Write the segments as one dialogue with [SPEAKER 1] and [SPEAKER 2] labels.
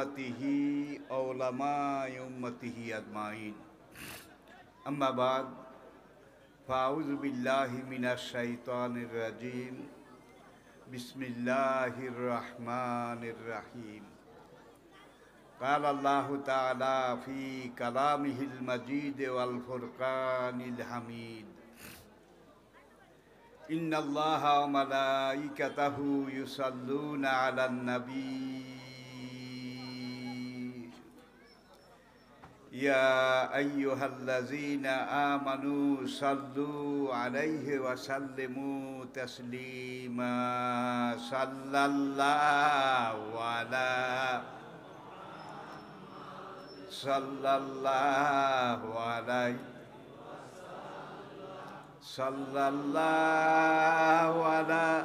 [SPEAKER 1] উম্মতিহি ওলামাই উম্মতিহি আদমাইন আম্মাবাদ ফাউজ বিল্লাহি মিনা শাইতানির রাজিম বিসমিল্লাহির রহমানির রাহিম قال الله تعالى في كلامه المجيد والفرقان الحميد إن الله وملائكته يصلون على النبي يا أيها الذين آمنوا صلوا عليه وسلموا تسليما صلى الله على صلى الله عليه صلى الله على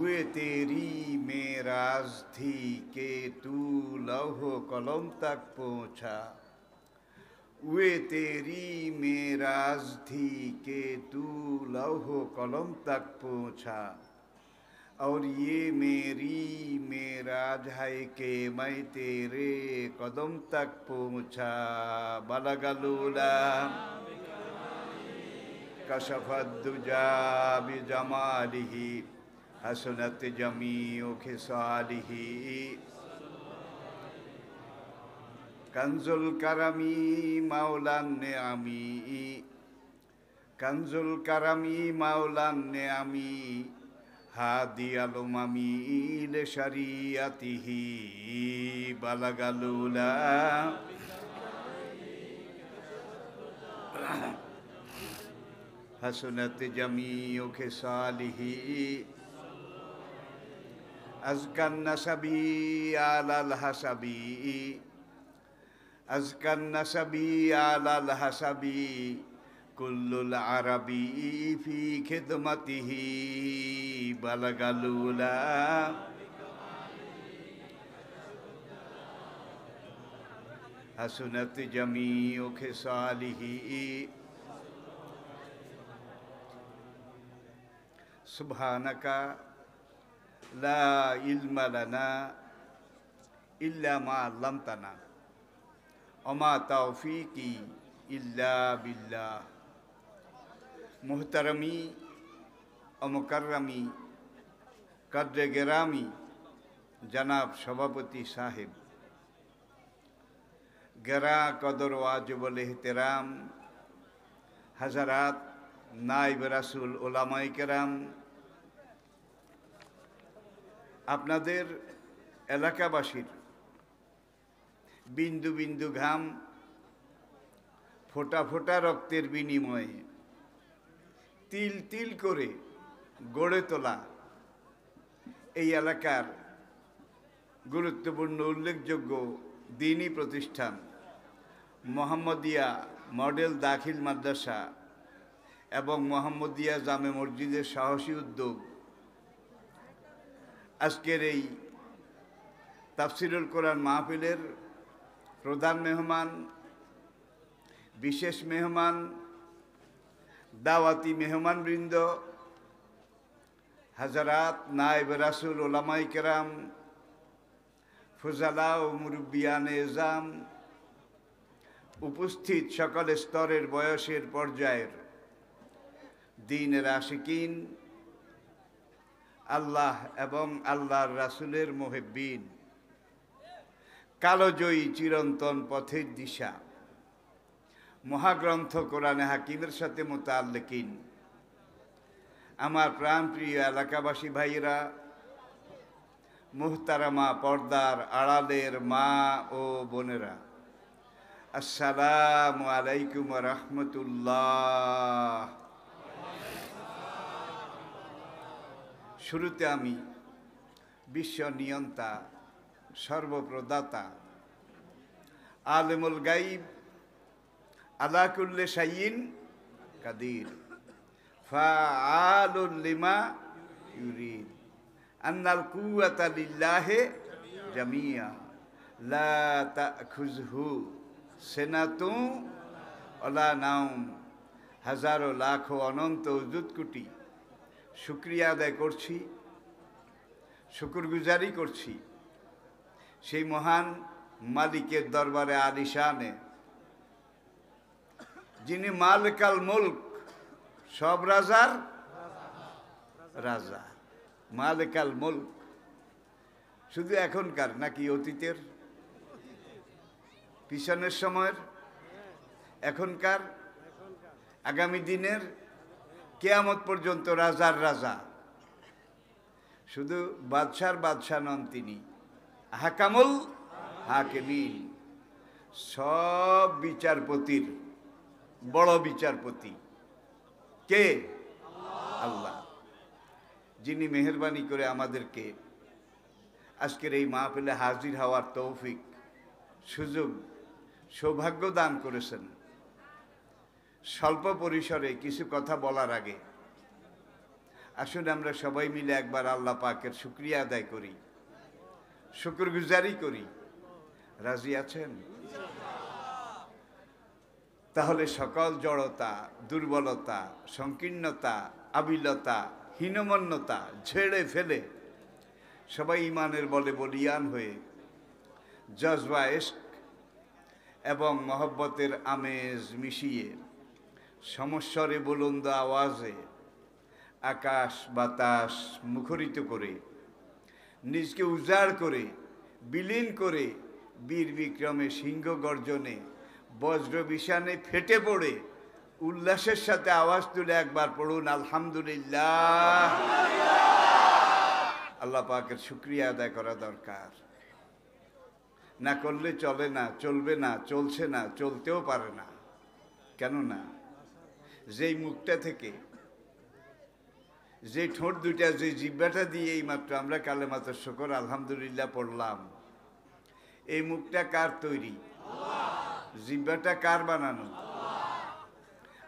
[SPEAKER 1] हुए तेरी मेराज थी के तू लौह कलम तक पहुँचा हुए तेरी मेराज थी के तू लौह कलम तक पहुँचा और ये मेरी मेराज है के मैं तेरे कदम तक पहुँचा बलगलूला कशफदुजा बिजमालिही حسنت جميع خصاله কানজুল কারামি মাওলান নে আমি কানজুল কারামি মাওলান নে আমি হাদি আলম আমি লে সারিয়াতিহি বালাগালুলা হাসনাতে জামি ওকে সালিহি আজকান নাসাবি আলাল হাসাবি আজকান নাসাবি আলাল হাসাবি কুল্লুল আরবি ফি খেদমতিহি বালাগালুলা হাসুনত জমি ও খেসালিহি সুবহানাকা লা ইলমা লানা ইল্লা মা আল্লামতানা অমা তাওফিকি ইল্লা বিল্লাহ মোহতারমি অমকাররামি কাদ্রে গেরামি জনাব সভাপতি সাহেব গেরা কদর ওয়াজবল এহতেরাম হাজারাত নাইব রাসুল ওলামাই কেরাম আপনাদের এলাকাবাসীর বিন্দু বিন্দু ঘাম ফোটা ফোটা রক্তের বিনিময়ে তিল তিল করে গড়ে তোলা এই এলাকার গুরুত্বপূর্ণ উল্লেখযোগ্য দিনই প্রতিষ্ঠান মোহাম্মদিয়া মডেল দাখিল মাদ্রাসা এবং মোহাম্মদিয়া জামে মসজিদের সাহসী উদ্যোগ আজকের এই তাফসিরুল কোরআন মাহফিলের প্রধান মেহমান বিশেষ মেহমান দাওয়াতি মেহমানবৃন্দ হাজারাত নায়েব রাসুল ওলামাই কেরাম ফুজালা ও মুরব্বিয়ান এজাম উপস্থিত সকল স্তরের বয়সের পর্যায়ের দিনের আশিকিন আল্লাহ এবং আল্লাহর রাসুলের মোহেব্বিন কালোজয়ী চিরন্তন পথের দিশা মহাগ্রন্থ কোরআনে হাকিমের সাথে মোতাল্লেকিন আমার প্রাণপ্রিয় এলাকাবাসী ভাইয়েরা মুহতারামা পর্দার আড়ালের মা ও বোনেরা আসসালামু আলাইকুম রহমতুল্লাহ শুরুতে আমি বিশ্ব নিয়ন্তা সর্বপ্রদাতা আলেমুল গাইব আদাকুল্লে সাইন কাদির ফাআলুল্লিমা ইউরিদ আন্নাল কুয়াতা লিল্লাহে জামিয়া লা তাখুজহু সেনাতু অলা নাম হাজারো লাখো অনন্ত জুতকুটি শুক্রিয়া আদায় করছি শুকুরগুজারি করছি সেই মহান মালিকের দরবারে আলিশানে যিনি মালকাল মুল্ক সব রাজার রাজা মালকাল মুল্ক শুধু এখনকার নাকি অতীতের পিছনের সময়ের এখনকার আগামী দিনের কেয়ামত পর্যন্ত রাজার রাজা শুধু বাদশার বাদশাহ নন তিনি হাকামুল হাকেমিন সব বিচারপতির বড় বিচারপতি কে আল্লাহ যিনি মেহরবানি করে আমাদেরকে আজকের এই মাহফিলে হাজির হওয়ার তৌফিক সুযোগ সৌভাগ্য দান করেছেন স্বল্প পরিসরে কিছু কথা বলার আগে আসুন আমরা সবাই মিলে একবার আল্লাহ পাকের শুক্রিয়া আদায় করি শুক্রগুজারি করি রাজি আছেন তাহলে সকল জড়তা দুর্বলতা সংকীর্ণতা আবিলতা হীনমন্যতা ঝেড়ে ফেলে সবাই ইমানের বলে বলিয়ান হয়ে জজবা এস্ক এবং মহব্বতের আমেজ মিশিয়ে সমস্বরে বলন্দ আওয়াজে আকাশ বাতাস মুখরিত করে নিজকে উজাড় করে বিলীন করে বীর বিক্রমে সিংহ গর্জনে বজ্র বিশানে ফেটে পড়ে উল্লাসের সাথে আওয়াজ তুলে একবার পড়ুন আলহামদুলিল্লাহ আল্লাহ পাকের শুক্রিয়া আদায় করা দরকার না করলে চলে না চলবে না চলছে না চলতেও পারে না কেন না যেই মুখটা থেকে যে ঠোঁট দুইটা যে জিব্বাটা দিয়ে এই মাত্র আমরা মাত্র শকর আলহামদুলিল্লাহ পড়লাম এই মুখটা কার তৈরি জিব্বাটা কার বানানো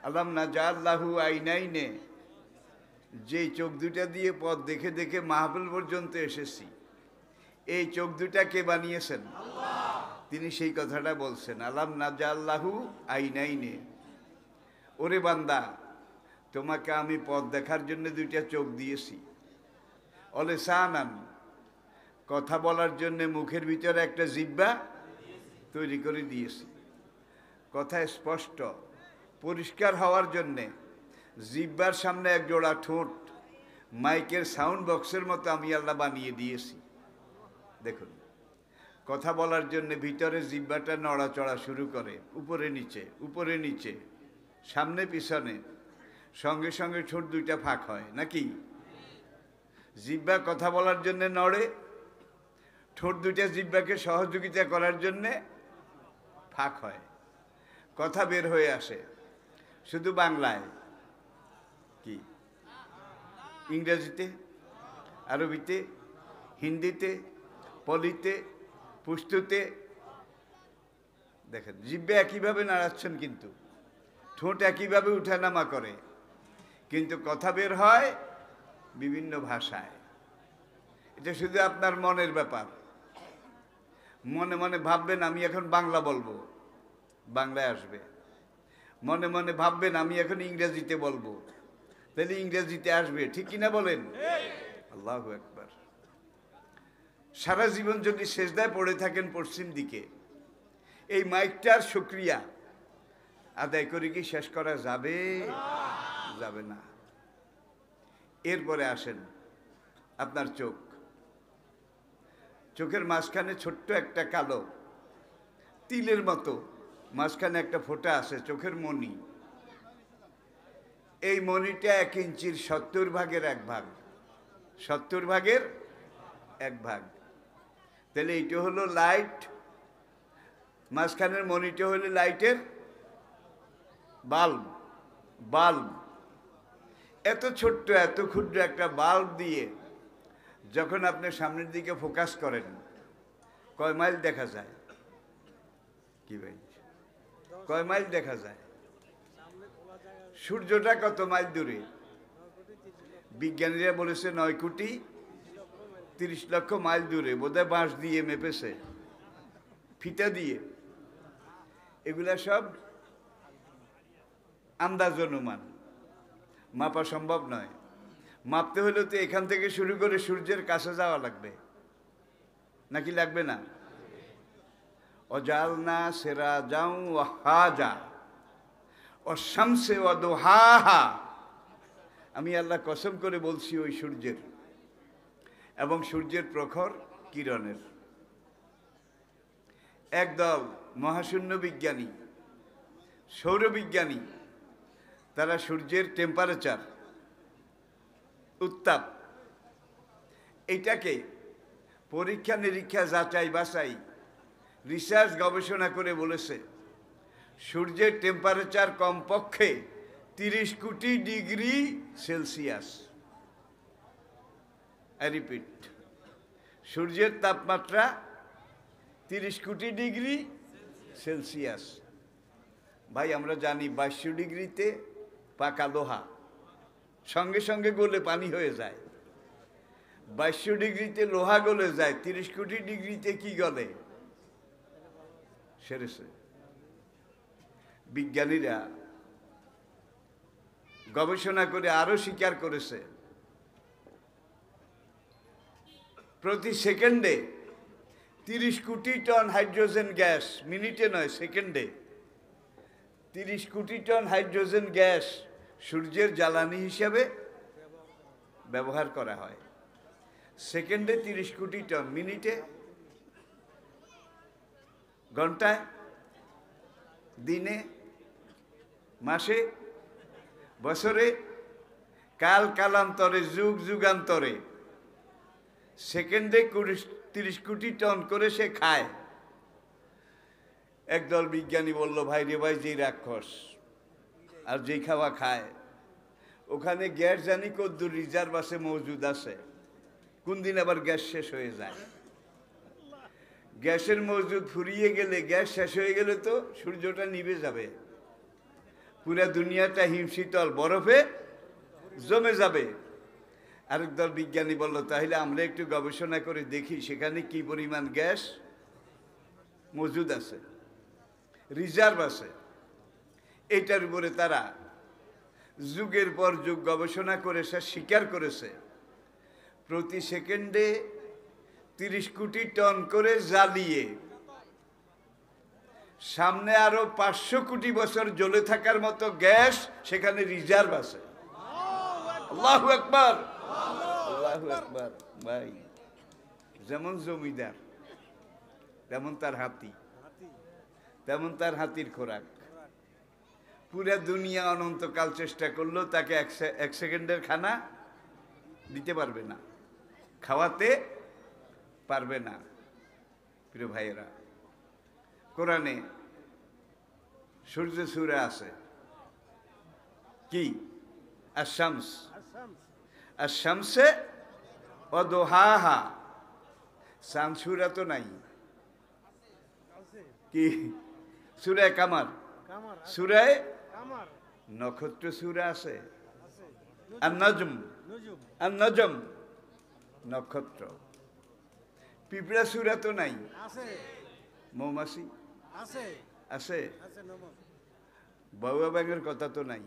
[SPEAKER 1] আলাম না যা আল্লাহু নে যে চোখ দুটা দিয়ে পথ দেখে দেখে মাহফিল পর্যন্ত এসেছি এই চোখ দুটা কে বানিয়েছেন তিনি সেই কথাটা বলছেন আলাম না যা আল্লাহু আইনাইনে ওরে বান্দা তোমাকে আমি পথ দেখার জন্য দুইটা চোখ দিয়েছি অলে সাহান কথা বলার জন্য মুখের ভিতরে একটা জিব্বা তৈরি করে দিয়েছি কথা স্পষ্ট পরিষ্কার হওয়ার জন্যে জিব্বার সামনে এক জোড়া ঠোঁট মাইকের সাউন্ড বক্সের মতো আমি আল্লাহ বানিয়ে দিয়েছি দেখুন কথা বলার জন্য ভিতরে জিব্বাটা নড়াচড়া শুরু করে উপরে নিচে উপরে নিচে সামনে পিছনে সঙ্গে সঙ্গে ঠোঁট দুইটা ফাঁক হয় নাকি জিব্বা কথা বলার জন্য নড়ে ঠোঁট দুইটা জিব্বাকে সহযোগিতা করার জন্যে ফাঁক হয় কথা বের হয়ে আসে শুধু বাংলায় কি ইংরেজিতে আরবিতে হিন্দিতে পলিতে পুস্তুতে দেখেন জিব্বা একইভাবে নাড়াচ্ছেন কিন্তু ঠোঁট একইভাবে উঠানামা করে কিন্তু কথা বের হয় বিভিন্ন ভাষায় এটা শুধু আপনার মনের ব্যাপার মনে মনে ভাববেন আমি এখন বাংলা বলবো বাংলায় আসবে মনে মনে ভাববেন আমি এখন ইংরেজিতে বলবো তাহলে ইংরেজিতে আসবে ঠিক কিনা বলেন আল্লাহ একবার সারা জীবন যদি শেষদায় পড়ে থাকেন পশ্চিম দিকে এই মাইকটার সুক্রিয়া আদায় করে কি শেষ করা যাবে যাবে না এরপরে আসেন আপনার চোখ চোখের মাঝখানে ছোট্ট একটা কালো তিলের মতো মাঝখানে একটা ফোটা আছে চোখের মণি এই মণিটা এক ইঞ্চির সত্তর ভাগের এক ভাগ সত্তর ভাগের এক ভাগ তাহলে এইটা হলো লাইট মাঝখানের মণিটা হলো লাইটের বাল্ব বাল্ব এত ছোট্ট এত ক্ষুদ্র একটা বাল্ব দিয়ে যখন আপনি সামনের দিকে ফোকাস করেন কয় মাইল দেখা যায় কি ভাই কয় মাইল দেখা যায় সূর্যটা কত মাইল দূরে বিজ্ঞানীরা বলেছে নয় কোটি তিরিশ লক্ষ মাইল দূরে বোধহয় বাঁশ দিয়ে মেপেছে ফিতা দিয়ে এগুলা সব আন্দাজ অনুমান মাপা সম্ভব নয় মাপতে হলে তো এখান থেকে শুরু করে সূর্যের কাছে যাওয়া লাগবে নাকি লাগবে না অজাল না সেরা যাও হাজা ও শামসে হা আমি আল্লাহ কসম করে বলছি ওই সূর্যের এবং সূর্যের প্রখর কিরণের একদল মহাশূন্য বিজ্ঞানী সৌরবিজ্ঞানী তারা সূর্যের টেম্পারেচার উত্তাপ এটাকে পরীক্ষা নিরীক্ষা যাচাই বাছাই রিসার্চ গবেষণা করে বলেছে সূর্যের টেম্পারেচার কমপক্ষে তিরিশ কোটি ডিগ্রি সেলসিয়াস রিপিট সূর্যের তাপমাত্রা তিরিশ কোটি ডিগ্রি সেলসিয়াস ভাই আমরা জানি বাইশশো ডিগ্রিতে পাকা লোহা সঙ্গে সঙ্গে গলে পানি হয়ে যায় বাইশশো ডিগ্রিতে লোহা গলে যায় তিরিশ কোটি ডিগ্রিতে কি গলে সেরেছে বিজ্ঞানীরা গবেষণা করে আরও স্বীকার করেছে প্রতি সেকেন্ডে তিরিশ কোটি টন হাইড্রোজেন গ্যাস মিনিটে নয় সেকেন্ডে তিরিশ কোটি টন হাইড্রোজেন গ্যাস সূর্যের জ্বালানি হিসাবে ব্যবহার করা হয় সেকেন্ডে তিরিশ কোটি টন মিনিটে ঘন্টায় দিনে মাসে বছরে কাল কালান্তরে যুগ যুগান্তরে সেকেন্ডে তিরিশ কোটি টন করে সে খায় একদল বিজ্ঞানী বলল ভাই রে ভাই যে রাক্ষস আর যেই খাওয়া খায় ওখানে গ্যাস জানি কদ্দুর রিজার্ভ আছে মজুদ আছে কোন দিন আবার গ্যাস শেষ হয়ে যায় গ্যাসের মজুদ ফুরিয়ে গেলে গ্যাস শেষ হয়ে গেলে তো সূর্যটা নিবে যাবে পুরা দুনিয়াটা হিমশীতল বরফে জমে যাবে আরেক দল বিজ্ঞানী বললো তাহলে আমরা একটু গবেষণা করে দেখি সেখানে কি পরিমাণ গ্যাস মজুদ আছে রিজার্ভ আছে এটার উপরে তারা যুগের পর যুগ গবেষণা করে সে স্বীকার করেছে প্রতি সেকেন্ডে তিরিশ কোটি টন করে জ্বালিয়ে সামনে আরো পাঁচশো কোটি বছর জ্বলে থাকার মতো গ্যাস সেখানে রিজার্ভ আছে একবার একবার যেমন জমিদার তেমন তার হাতি তেমন তার হাতির খোরাক পুরো দুনিয়া অনন্তকাল চেষ্টা করলো তাকে এক সেকেন্ডের খানা দিতে পারবে না খাওয়াতে পারবে না প্রিয় ভাইয়েরা কোরআনে সূর্য সুরে আছে কি আশামস আশামসে অদোহাহা সানসুরা তো নাই কি সুরায় কামার সুরায় নক্ষত্র সুরা আছে নজম নক্ষত্র পিঁপড়া সুরা তো নাই মৌমাসি আছে বাবা ব্যাঙের কথা তো নাই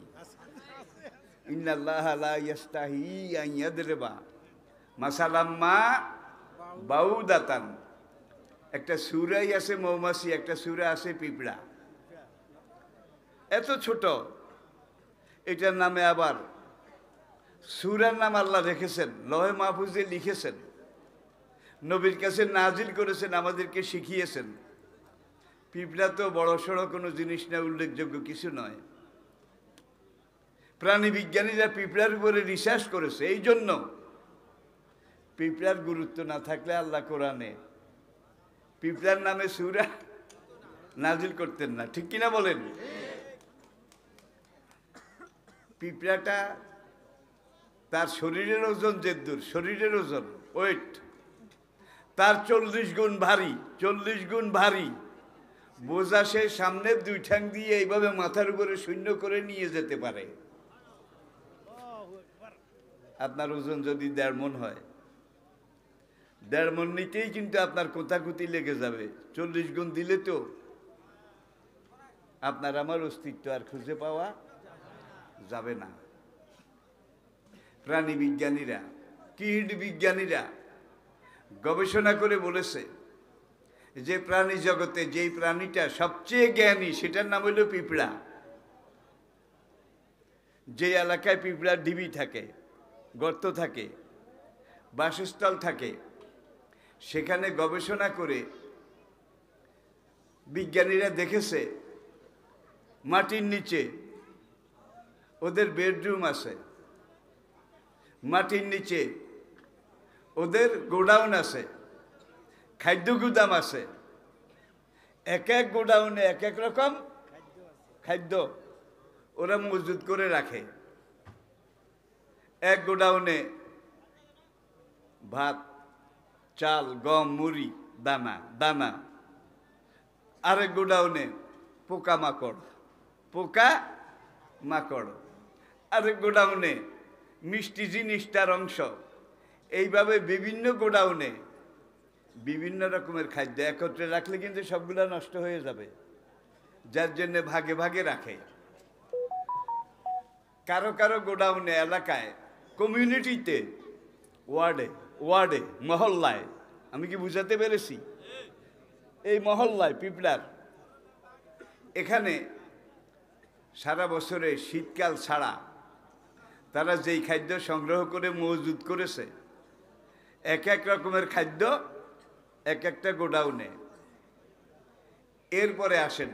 [SPEAKER 1] একটা সুরাই আছে মৌমাছি একটা সুরা আছে পিঁপড়া এত ছোট এটার নামে আবার সুরার নাম আল্লাহ রেখেছেন লহে মাহফুজে লিখেছেন নবীর কাছে নাজিল করেছেন আমাদেরকে শিখিয়েছেন পিঁপড়া তো বড় সড়ো কোনো জিনিস না উল্লেখযোগ্য কিছু নয় প্রাণী বিজ্ঞানীরা পিঁপড়ার উপরে রিসার্চ করেছে এই জন্য পিঁপড়ার গুরুত্ব না থাকলে আল্লাহ কোরআনে পিঁপড়ার নামে সুরা নাজিল করতেন না ঠিক কিনা বলেন পিঁপড়াটা তার শরীরের ওজন যেদ্দুর শরীরের ওজন ওয়েট তার চল্লিশ গুণ ভারী চল্লিশ গুণ ভারী বোঝা সে সামনের দুই ঠ্যাং দিয়ে এইভাবে মাথার উপরে শূন্য করে নিয়ে যেতে পারে আপনার ওজন যদি দেড় মন হয় দেড় মন নিতেই কিন্তু আপনার কোথাকুতি লেগে যাবে চল্লিশ গুণ দিলে তো আপনার আমার অস্তিত্ব আর খুঁজে পাওয়া যাবে না প্রাণী বিজ্ঞানীরা কীট বিজ্ঞানীরা গবেষণা করে বলেছে যে প্রাণী জগতে যেই প্রাণীটা সবচেয়ে জ্ঞানী সেটার নাম হইল পিঁপড়া যে এলাকায় পিঁপড়ার ডিবি থাকে গর্ত থাকে বাসস্থল থাকে সেখানে গবেষণা করে বিজ্ঞানীরা দেখেছে মাটির নিচে ওদের বেডরুম আছে মাটির নিচে ওদের গোডাউন আছে খাদ্য গুদাম আছে এক এক গোডাউনে এক এক রকম খাদ্য ওরা মজুদ করে রাখে এক গোডাউনে ভাত চাল গম মুড়ি দানা দানা আরেক গোডাউনে পোকা মাকড় পোকা মাকড় আর গোডাউনে মিষ্টি জিনিসটার অংশ এইভাবে বিভিন্ন গোডাউনে বিভিন্ন রকমের খাদ্য একত্রে রাখলে কিন্তু সবগুলা নষ্ট হয়ে যাবে যার জন্য ভাগে ভাগে রাখে কারো কারো গোডাউনে এলাকায় কমিউনিটিতে ওয়ার্ডে ওয়ার্ডে মহল্লায় আমি কি বুঝাতে পেরেছি এই মহল্লায় পিপলার এখানে সারা বছরে শীতকাল ছাড়া তারা যেই খাদ্য সংগ্রহ করে মজুদ করেছে এক এক রকমের খাদ্য এক একটা গোডাউনে এরপরে আসেন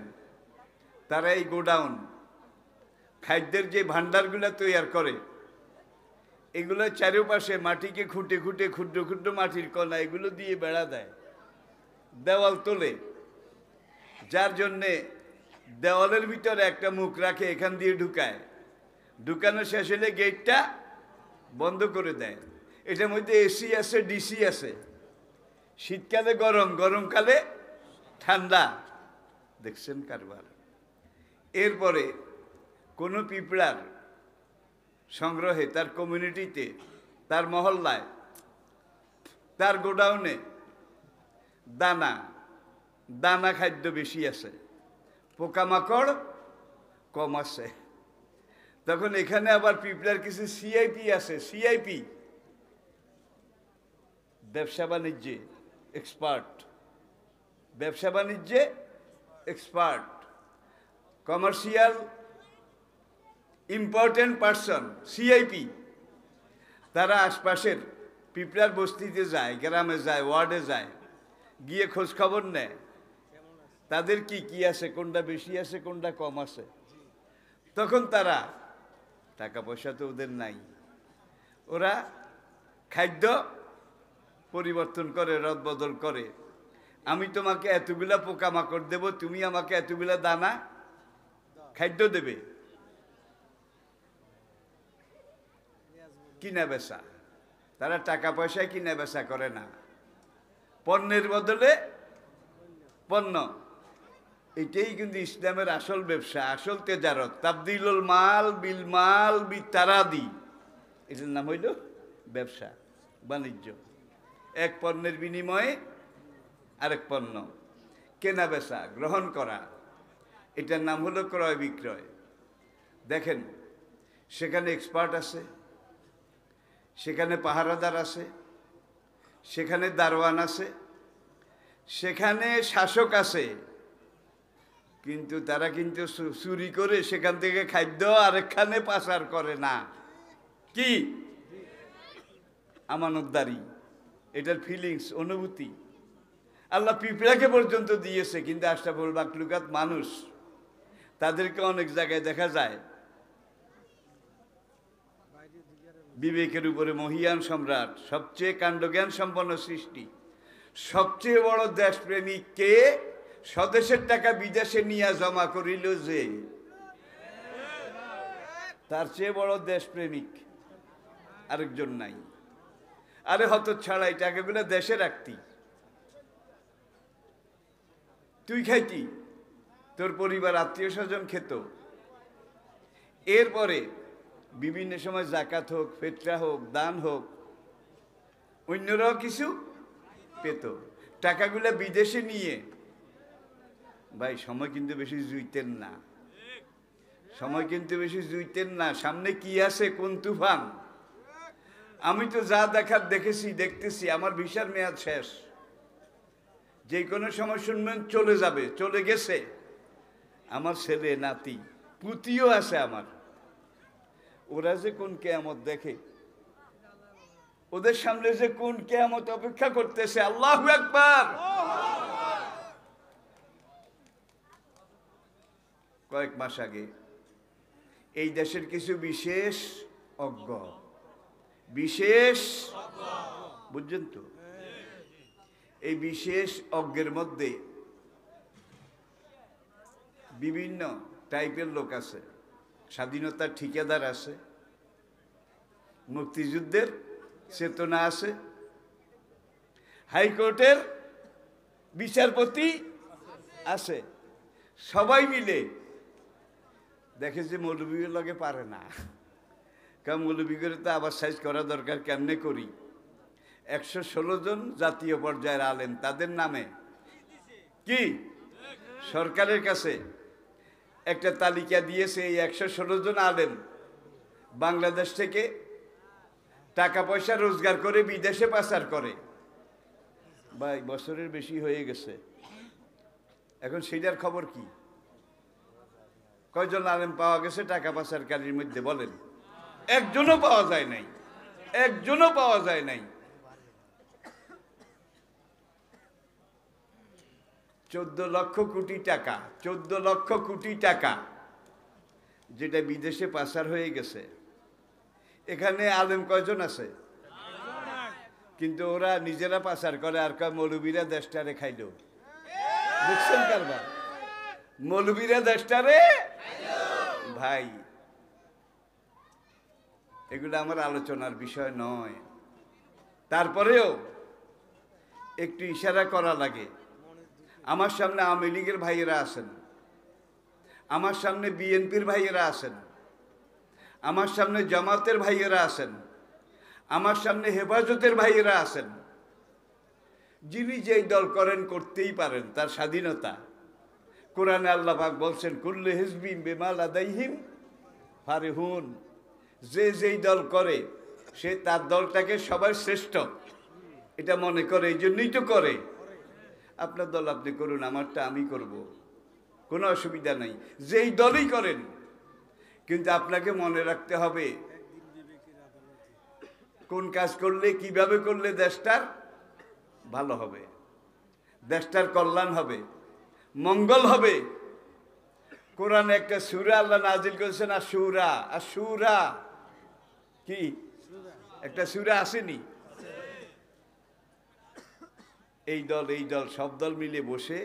[SPEAKER 1] তারা এই গোডাউন খাদ্যের যে ভাণ্ডারগুলো তৈয়ার করে এগুলো চারিপাশে মাটিকে খুঁটে খুঁটে ক্ষুদ্র ক্ষুদ্র মাটির কণা এগুলো দিয়ে বেড়া দেয় দেওয়াল তোলে যার জন্যে দেওয়ালের ভিতরে একটা মুখ রাখে এখান দিয়ে ঢুকায় দোকানের শেষ হলে গেটটা বন্ধ করে দেয় এটার মধ্যে এসি আছে ডিসি আছে শীতকালে গরম গরমকালে ঠান্ডা দেখছেন কারবার এরপরে কোনো পিঁপড়ার সংগ্রহে তার কমিউনিটিতে তার মহল্লায় তার গোডাউনে দানা দানা খাদ্য বেশি আছে পোকামাকড় কম আছে তখন এখানে আবার পিপলার কিছু সিআইপি আছে সিআইপি ব্যবসা বাণিজ্যে এক্সপার্ট ব্যবসা বাণিজ্যে expert commercial important person CIP তারা আশপাশের পিপলার বস্তিতে যায় গ্রামে যায় ওয়ার্ডে যায় গিয়ে খোঁজ খবর নেয় তাদের কি কি আছে কোনটা বেশি আছে কোনটা কম আছে তখন তারা টাকা পয়সা তো ওদের নাই ওরা খাদ্য পরিবর্তন করে রদ বদল করে আমি তোমাকে এতগুলা পোকামাকড় দেব তুমি আমাকে এতগুলা দানা খাদ্য দেবে কিনা বেচা তারা টাকা পয়সায় কিনা বেচা করে না পণ্যের বদলে পণ্য এটাই কিন্তু ইসলামের আসল ব্যবসা আসল তেজারত তাবদিলুল মাল বিল মাল বি তারাদি এটার নাম হইল ব্যবসা বাণিজ্য এক পণ্যের বিনিময়ে আরেক পণ্য কেনা বেচা গ্রহণ করা এটার নাম হলো ক্রয় বিক্রয় দেখেন সেখানে এক্সপার্ট আছে সেখানে পাহারাদার আছে সেখানে দারোয়ান আছে সেখানে শাসক আছে কিন্তু তারা কিন্তু চুরি করে সেখান থেকে খাদ্য আরেকখানে পাচার করে না কি আমানতদারি এটার ফিলিংস অনুভূতি আল্লাহ পিঁপড়াকে পর্যন্ত দিয়েছে কিন্তু বল বাকলুকাত মানুষ তাদেরকে অনেক জায়গায় দেখা যায় বিবেকের উপরে মহিয়ান সম্রাট সবচেয়ে কাণ্ডজ্ঞান সম্পন্ন সৃষ্টি সবচেয়ে বড় দেশপ্রেমিক কে স্বদেশের টাকা বিদেশে নিয়ে জমা করিল যে তার চেয়ে বড় দেশপ্রেমিক আরেকজন নাই আরে হত ছাড়াই এই টাকাগুলো দেশে রাখতি তুই খাইতি তোর পরিবার আত্মীয় স্বজন খেত এরপরে বিভিন্ন সময় জাকাত হোক ফেতরা হোক দান হোক অন্যরাও কিছু পেত টাকাগুলো বিদেশে নিয়ে ভাই সময় কিন্তু বেশি জুইতেন না সময় কিন্তু বেশি জুইতেন না সামনে কি আছে কোন তুফান আমি তো যা দেখার দেখেছি দেখতেছি আমার ভিসার মেয়াদ শেষ যে কোনো সময় শুনবেন চলে যাবে চলে গেছে আমার ছেলে নাতি পুতিও আছে আমার ওরা যে কোন কেয়ামত দেখে ওদের সামনে যে কোন কেয়ামত অপেক্ষা করতেছে আল্লাহ একবার কয়েক মাস আগে এই দেশের কিছু বিশেষ অজ্ঞ বিশেষ বুঝছেন তো এই বিশেষ অজ্ঞের মধ্যে বিভিন্ন টাইপের লোক আছে স্বাধীনতার ঠিকাদার আছে মুক্তিযুদ্ধের চেতনা আছে হাইকোর্টের বিচারপতি আছে সবাই মিলে দেখে যে মৌলবীর লগে পারে না কারণ মৌলবীগুলো তো আবার সাইজ করা দরকার কেমনে করি একশো ষোলো জন জাতীয় পর্যায়ের আলেন তাদের নামে কি সরকারের কাছে একটা তালিকা দিয়েছে এই একশো ষোলো জন আলেন বাংলাদেশ থেকে টাকা পয়সা রোজগার করে বিদেশে পাচার করে বা বছরের বেশি হয়ে গেছে এখন সেটার খবর কী কয়জন আলেম পাওয়া গেছে টাকা পাচার কালির মধ্যে বলেন একজনও পাওয়া যায় নাই একজনও পাওয়া যায় নাই চোদ্দ লক্ষ কোটি টাকা চোদ্দ লক্ষ কোটি টাকা যেটা বিদেশে পাচার হয়ে গেছে এখানে আলেম কয়জন আছে কিন্তু ওরা নিজেরা পাচার করে আর কয় মৌলবীরা দেশটারে খাইল বুঝছেন কারবার মৌলবীরা দশটা রে ভাই এগুলো আমার আলোচনার বিষয় নয় তারপরেও একটু ইশারা করা লাগে আমার সামনে আওয়ামী লীগের ভাইয়েরা আছেন আমার সামনে বিএনপির ভাইয়েরা আছেন আমার সামনে জামাতের ভাইয়েরা আছেন আমার সামনে হেফাজতের ভাইয়েরা আছেন যিনি যেই দল করেন করতেই পারেন তার স্বাধীনতা কোরআনে আল্লাহাক বলছেন কুল্লু হিজবিম দাইহিম ফারে হুন যে যেই দল করে সে তার দলটাকে সবার শ্রেষ্ঠ এটা মনে করে এই জন্যই তো করে আপনার দল আপনি করুন আমারটা আমি করব। কোনো অসুবিধা নাই যেই দলই করেন কিন্তু আপনাকে মনে রাখতে হবে কোন কাজ করলে কিভাবে করলে দেশটার ভালো হবে দেশটার কল্যাণ হবে মঙ্গল হবে কোরআনে একটা সুরা আল্লাহ নাজিল করেছেন আর সুরা আর সুরা কি একটা সুরা আসেনি এই দল এই দল সব দল মিলে বসে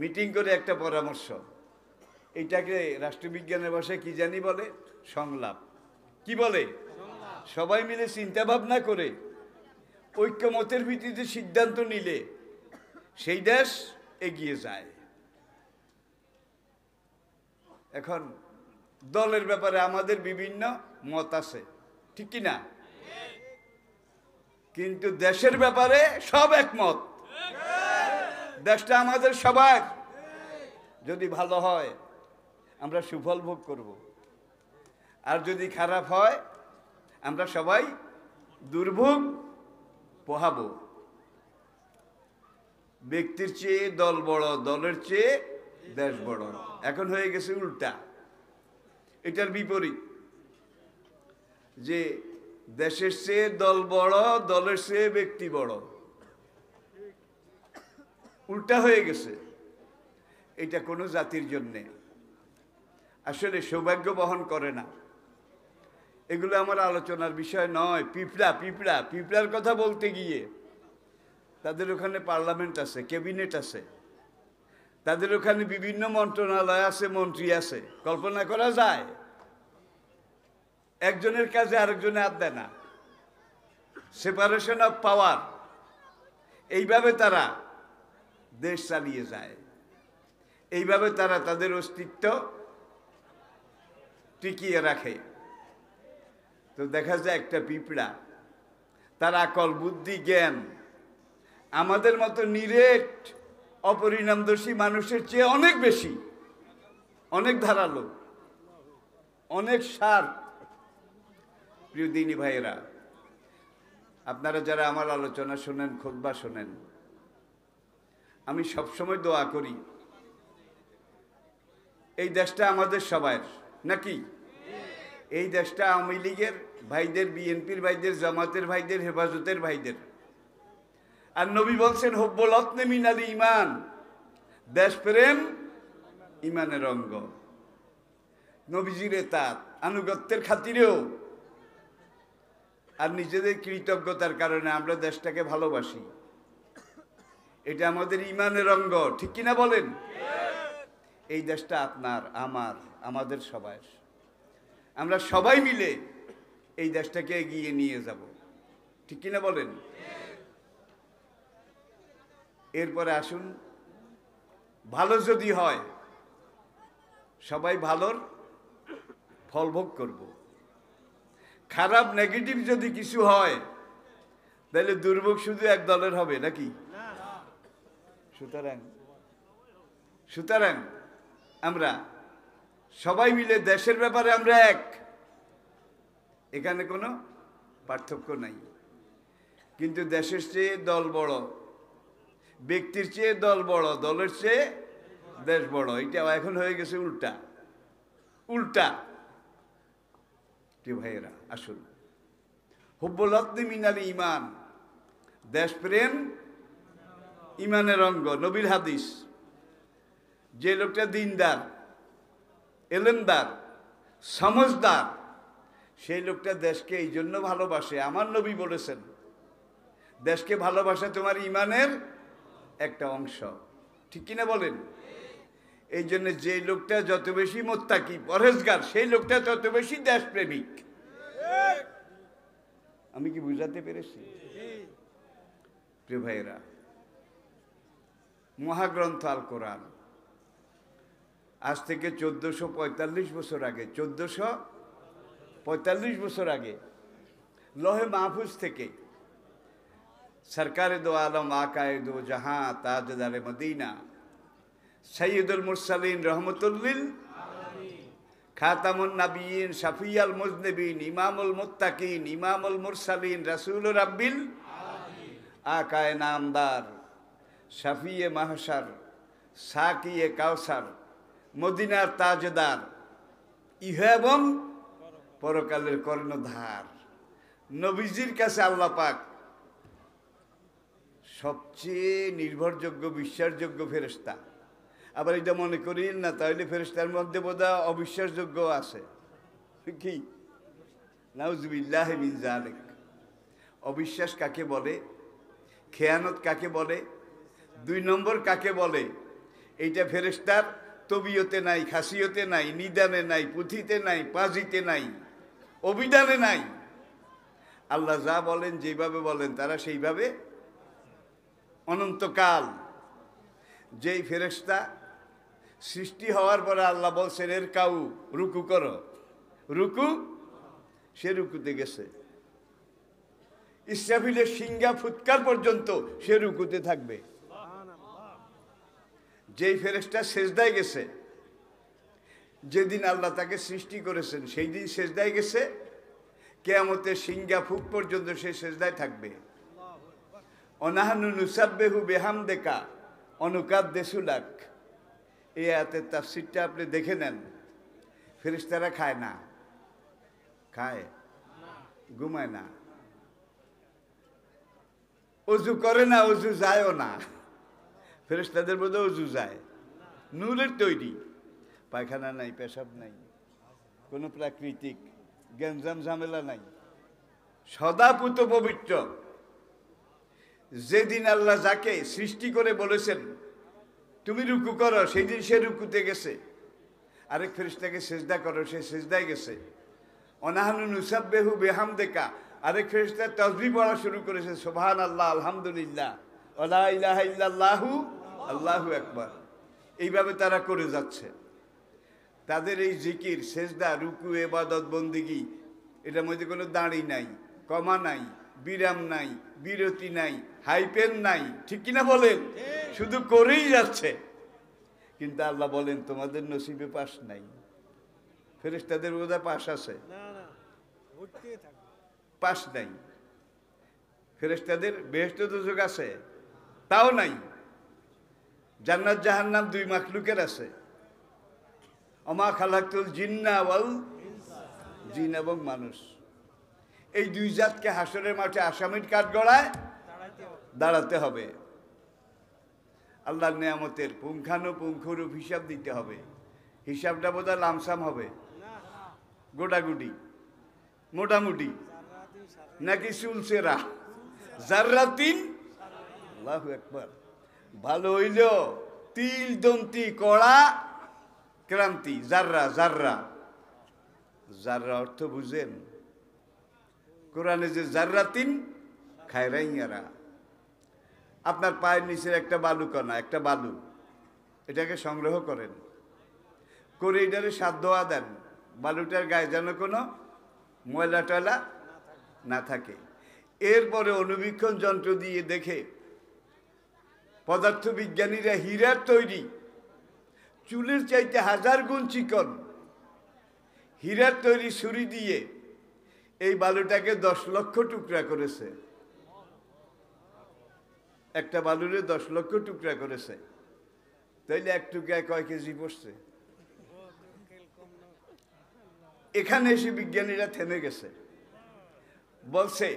[SPEAKER 1] মিটিং করে একটা পরামর্শ এইটাকে রাষ্ট্রবিজ্ঞানের ভাষায় কি জানি বলে সংলাপ কি বলে সবাই মিলে চিন্তা ভাবনা করে ঐক্যমতের ভিত্তিতে সিদ্ধান্ত নিলে সেই দেশ এগিয়ে যায় এখন দলের ব্যাপারে আমাদের বিভিন্ন মত আছে ঠিক না কিন্তু দেশের ব্যাপারে সব একমত দেশটা আমাদের সবার যদি ভালো হয় আমরা সুফল ভোগ করব আর যদি খারাপ হয় আমরা সবাই দুর্ভোগ পোহাবো ব্যক্তির চেয়ে দল বড় দলের চেয়ে দেশ বড় এখন হয়ে গেছে উল্টা এটার বিপরীত যে দেশের চেয়ে দল বড় দলের চেয়ে ব্যক্তি বড় উল্টা হয়ে গেছে এটা কোনো জাতির জন্যে আসলে সৌভাগ্য বহন করে না এগুলো আমার আলোচনার বিষয় নয় পিঁপড়া পিঁপড়া পিঁপড়ার কথা বলতে গিয়ে তাদের ওখানে পার্লামেন্ট আছে ক্যাবিনেট আছে তাদের ওখানে বিভিন্ন মন্ত্রণালয় আছে মন্ত্রী আছে কল্পনা করা যায় একজনের কাজে আরেকজনে আর দেয় না সেপারেশন অফ পাওয়ার এইভাবে তারা দেশ চালিয়ে যায় এইভাবে তারা তাদের অস্তিত্ব টিকিয়ে রাখে তো দেখা যায় একটা পিঁপড়া তার আকল বুদ্ধি জ্ঞান আমাদের মতো নিরেট অপরিণামদর্শী মানুষের চেয়ে অনেক বেশি অনেক ধারালো অনেক সার প্রিয় দিনী ভাইয়েরা আপনারা যারা আমার আলোচনা শোনেন খোদবা শোনেন আমি সবসময় দোয়া করি এই দেশটা আমাদের সবাইয়ের নাকি এই দেশটা আওয়ামী লীগের ভাইদের বিএনপির ভাইদের জামাতের ভাইদের হেফাজতের ভাইদের আর নবী বলছেন হব্বল অত্নে মিনালি ইমান দেশপ্রেম ইমানের অঙ্গ নবীজিরে এতাত আনুগত্যের খাতিরেও আর নিজেদের কৃতজ্ঞতার কারণে আমরা দেশটাকে ভালোবাসি এটা আমাদের ইমানের অঙ্গ ঠিক কিনা বলেন এই দেশটা আপনার আমার আমাদের সবাই আমরা সবাই মিলে এই দেশটাকে এগিয়ে নিয়ে যাব ঠিক কিনা বলেন এরপরে আসুন ভালো যদি হয় সবাই ভালোর ফল ভোগ করব খারাপ নেগেটিভ যদি কিছু হয় তাহলে দুর্ভোগ শুধু এক দলের হবে নাকি সুতরাং সুতরাং আমরা সবাই মিলে দেশের ব্যাপারে আমরা এক এখানে কোনো পার্থক্য নাই কিন্তু দেশের চেয়ে দল বড় ব্যক্তির চেয়ে দল বড় দলের চেয়ে দেশ বড় এটা এখন হয়ে গেছে উল্টা উল্টা ভাইয়েরা আসুন হুব্বুল হকনি মিনাল ইমান দেশপ্রেম ইমানের অঙ্গ নবীর হাদিস যে লোকটা দিনদার এলেনদার সমজদার সেই লোকটা দেশকে এই জন্য ভালোবাসে আমার নবী বলেছেন দেশকে ভালোবাসা তোমার ইমানের একটা অংশ ঠিক কিনা বলেন এই জন্য যে লোকটা যত বেশি মোত্তাকি পরেজগার সেই লোকটা তত বেশি দেশপ্রেমিক আমি কি বুঝাতে পেরেছি প্রিয় ভাইয়েরা মহাগ্রন্থ আল কোরআন আজ থেকে চোদ্দোশো পঁয়তাল্লিশ বছর আগে চোদ্দোশো পঁয়তাল্লিশ বছর আগে লহে মাহফুজ থেকে সরকারে দো আলম আকায়দ জাহা তাজদারে মদিনা সৈয়দুল মুরসালিন রহমতুল্লিল খাতামুন নাবিন শাফিয়াল মুজনবিন ইমামুল মুত্তাকিন ইমামুল মুরসালিন রাসুল রাব্বিল আকায় নামদার শাফিয়ে মাহসার সাকিয়ে কাউসার মদিনার তাজদার ইহ এবং পরকালের কর্ণধার নবীজির কাছে আল্লাপাক পাক সবচেয়ে নির্ভরযোগ্য বিশ্বাসযোগ্য ফেরস্তা আবার এটা মনে করি না তাহলে ফেরস্তার মধ্যে বোধা অবিশ্বাসযোগ্য আছে কি নাউজবিল্লাহ মিনজালেক অবিশ্বাস কাকে বলে খেয়ানত কাকে বলে দুই নম্বর কাকে বলে এইটা ফেরেস্তার তবিয়তে নাই খাসিয়তে নাই নিদানে নাই পুঁথিতে নাই পাজিতে নাই অভিধানে নাই আল্লাহ যা বলেন যেভাবে বলেন তারা সেইভাবে অনন্তকাল যেই ফেরেস্তা সৃষ্টি হওয়ার পরে আল্লাহ বলছেন এর কাউ রুকু কর রুকু সে রুকুতে গেছে ইসরাফিলের সিঙ্গা ফুৎকার পর্যন্ত সে রুকুতে থাকবে যেই ফেরেস্তা সেজদায় গেছে যেদিন আল্লাহ তাকে সৃষ্টি করেছেন সেই দিন সেজদায় গেছে কেয়ামতের সিঙ্গা ফুক পর্যন্ত সে সেজদায় থাকবে অনাহানু বেহাম দেখা অনুকাব দেশুলাক এই আয়াতের তাফসিরটা আপনি দেখে নেন ফেরিস্তারা খায় না খায় ঘুমায় না অজু করে না অজু যায়ও না ফেরিস্তাদের মধ্যে অজু যায় নূরের তৈরি পায়খানা নাই পেশাব নাই কোনো প্রাকৃতিক গ্যাঞ্জাম ঝামেলা নাই সদাপুত পবিত্র যেদিন আল্লাহ যাকে সৃষ্টি করে বলেছেন তুমি রুকু করো সেই দিন সে রুকুতে গেছে আরেক ফেরিস্তাকে সেজদা করো সে সেজদায় গেছে অনাহানু বেহু বেহাম দেখা আরেক ফেরিস্তা তসবি পড়া শুরু করেছে সোভান আল্লাহ আলহামদুলিল্লাহ আল্লাহ ইলাহ আল্লাহু একবার এইভাবে তারা করে যাচ্ছে তাদের এই জিকির সেজদা রুকু এবাদত বন্দিগি এটার মধ্যে কোনো দাঁড়ি নাই কমা নাই বিরাম নাই বিরতি নাই হাইপেন নাই ঠিক কিনা বলেন শুধু করেই যাচ্ছে কিন্তু আল্লাহ বলেন তোমাদের নসিবে পাস নাই ফেরেস্তাদের বোধহয় পাস আছে পাস নাই ফেরেস্তাদের বেহস্ত দুযোগ আছে তাও নাই জান্নাত জাহান নাম দুই মাখলুকের আছে অমা খালাকুল জিন্না ওয়াল জিন এবং মানুষ এই দুই জাতকে হাসরের মাঠে আসামির কাঠ গড়ায় দাঁড়াতে হবে আল্লাহ নেয়ামতের পুঙ্খানুপুঙ্খরূপ হিসাব দিতে হবে হিসাবটা বোধ হয় লামসাম হবে গোটাগুটি মোটামুটি নাকি চুলসেরা তিন আল্লাহু একবার ভালো হইল তিল দন্তি কড়া ক্রান্তি জাররা জাররা জাররা অর্থ বুঝেন কোরআনে যে জাররাতিন রাইয়ারা আপনার পায়ের নিচের একটা বালু কণা একটা বালু এটাকে সংগ্রহ করেন করে এটারে সাত দোয়া দেন বালুটার গায়ে যেন কোনো ময়লা টয়লা না থাকে এরপরে অনুবীক্ষণ যন্ত্র দিয়ে দেখে পদার্থবিজ্ঞানীরা হীরার তৈরি চুলের চাইতে হাজার গুণ চিকন হীরার তৈরি ছুরি দিয়ে এই বালুটাকে দশ লক্ষ টুকরা করেছে একটা বালুরে দশ লক্ষ টুকরা করেছে তাইলে এক টুকরায় কয় কেজি পড়ছে এখানে এসে বিজ্ঞানীরা থেমে গেছে বলছে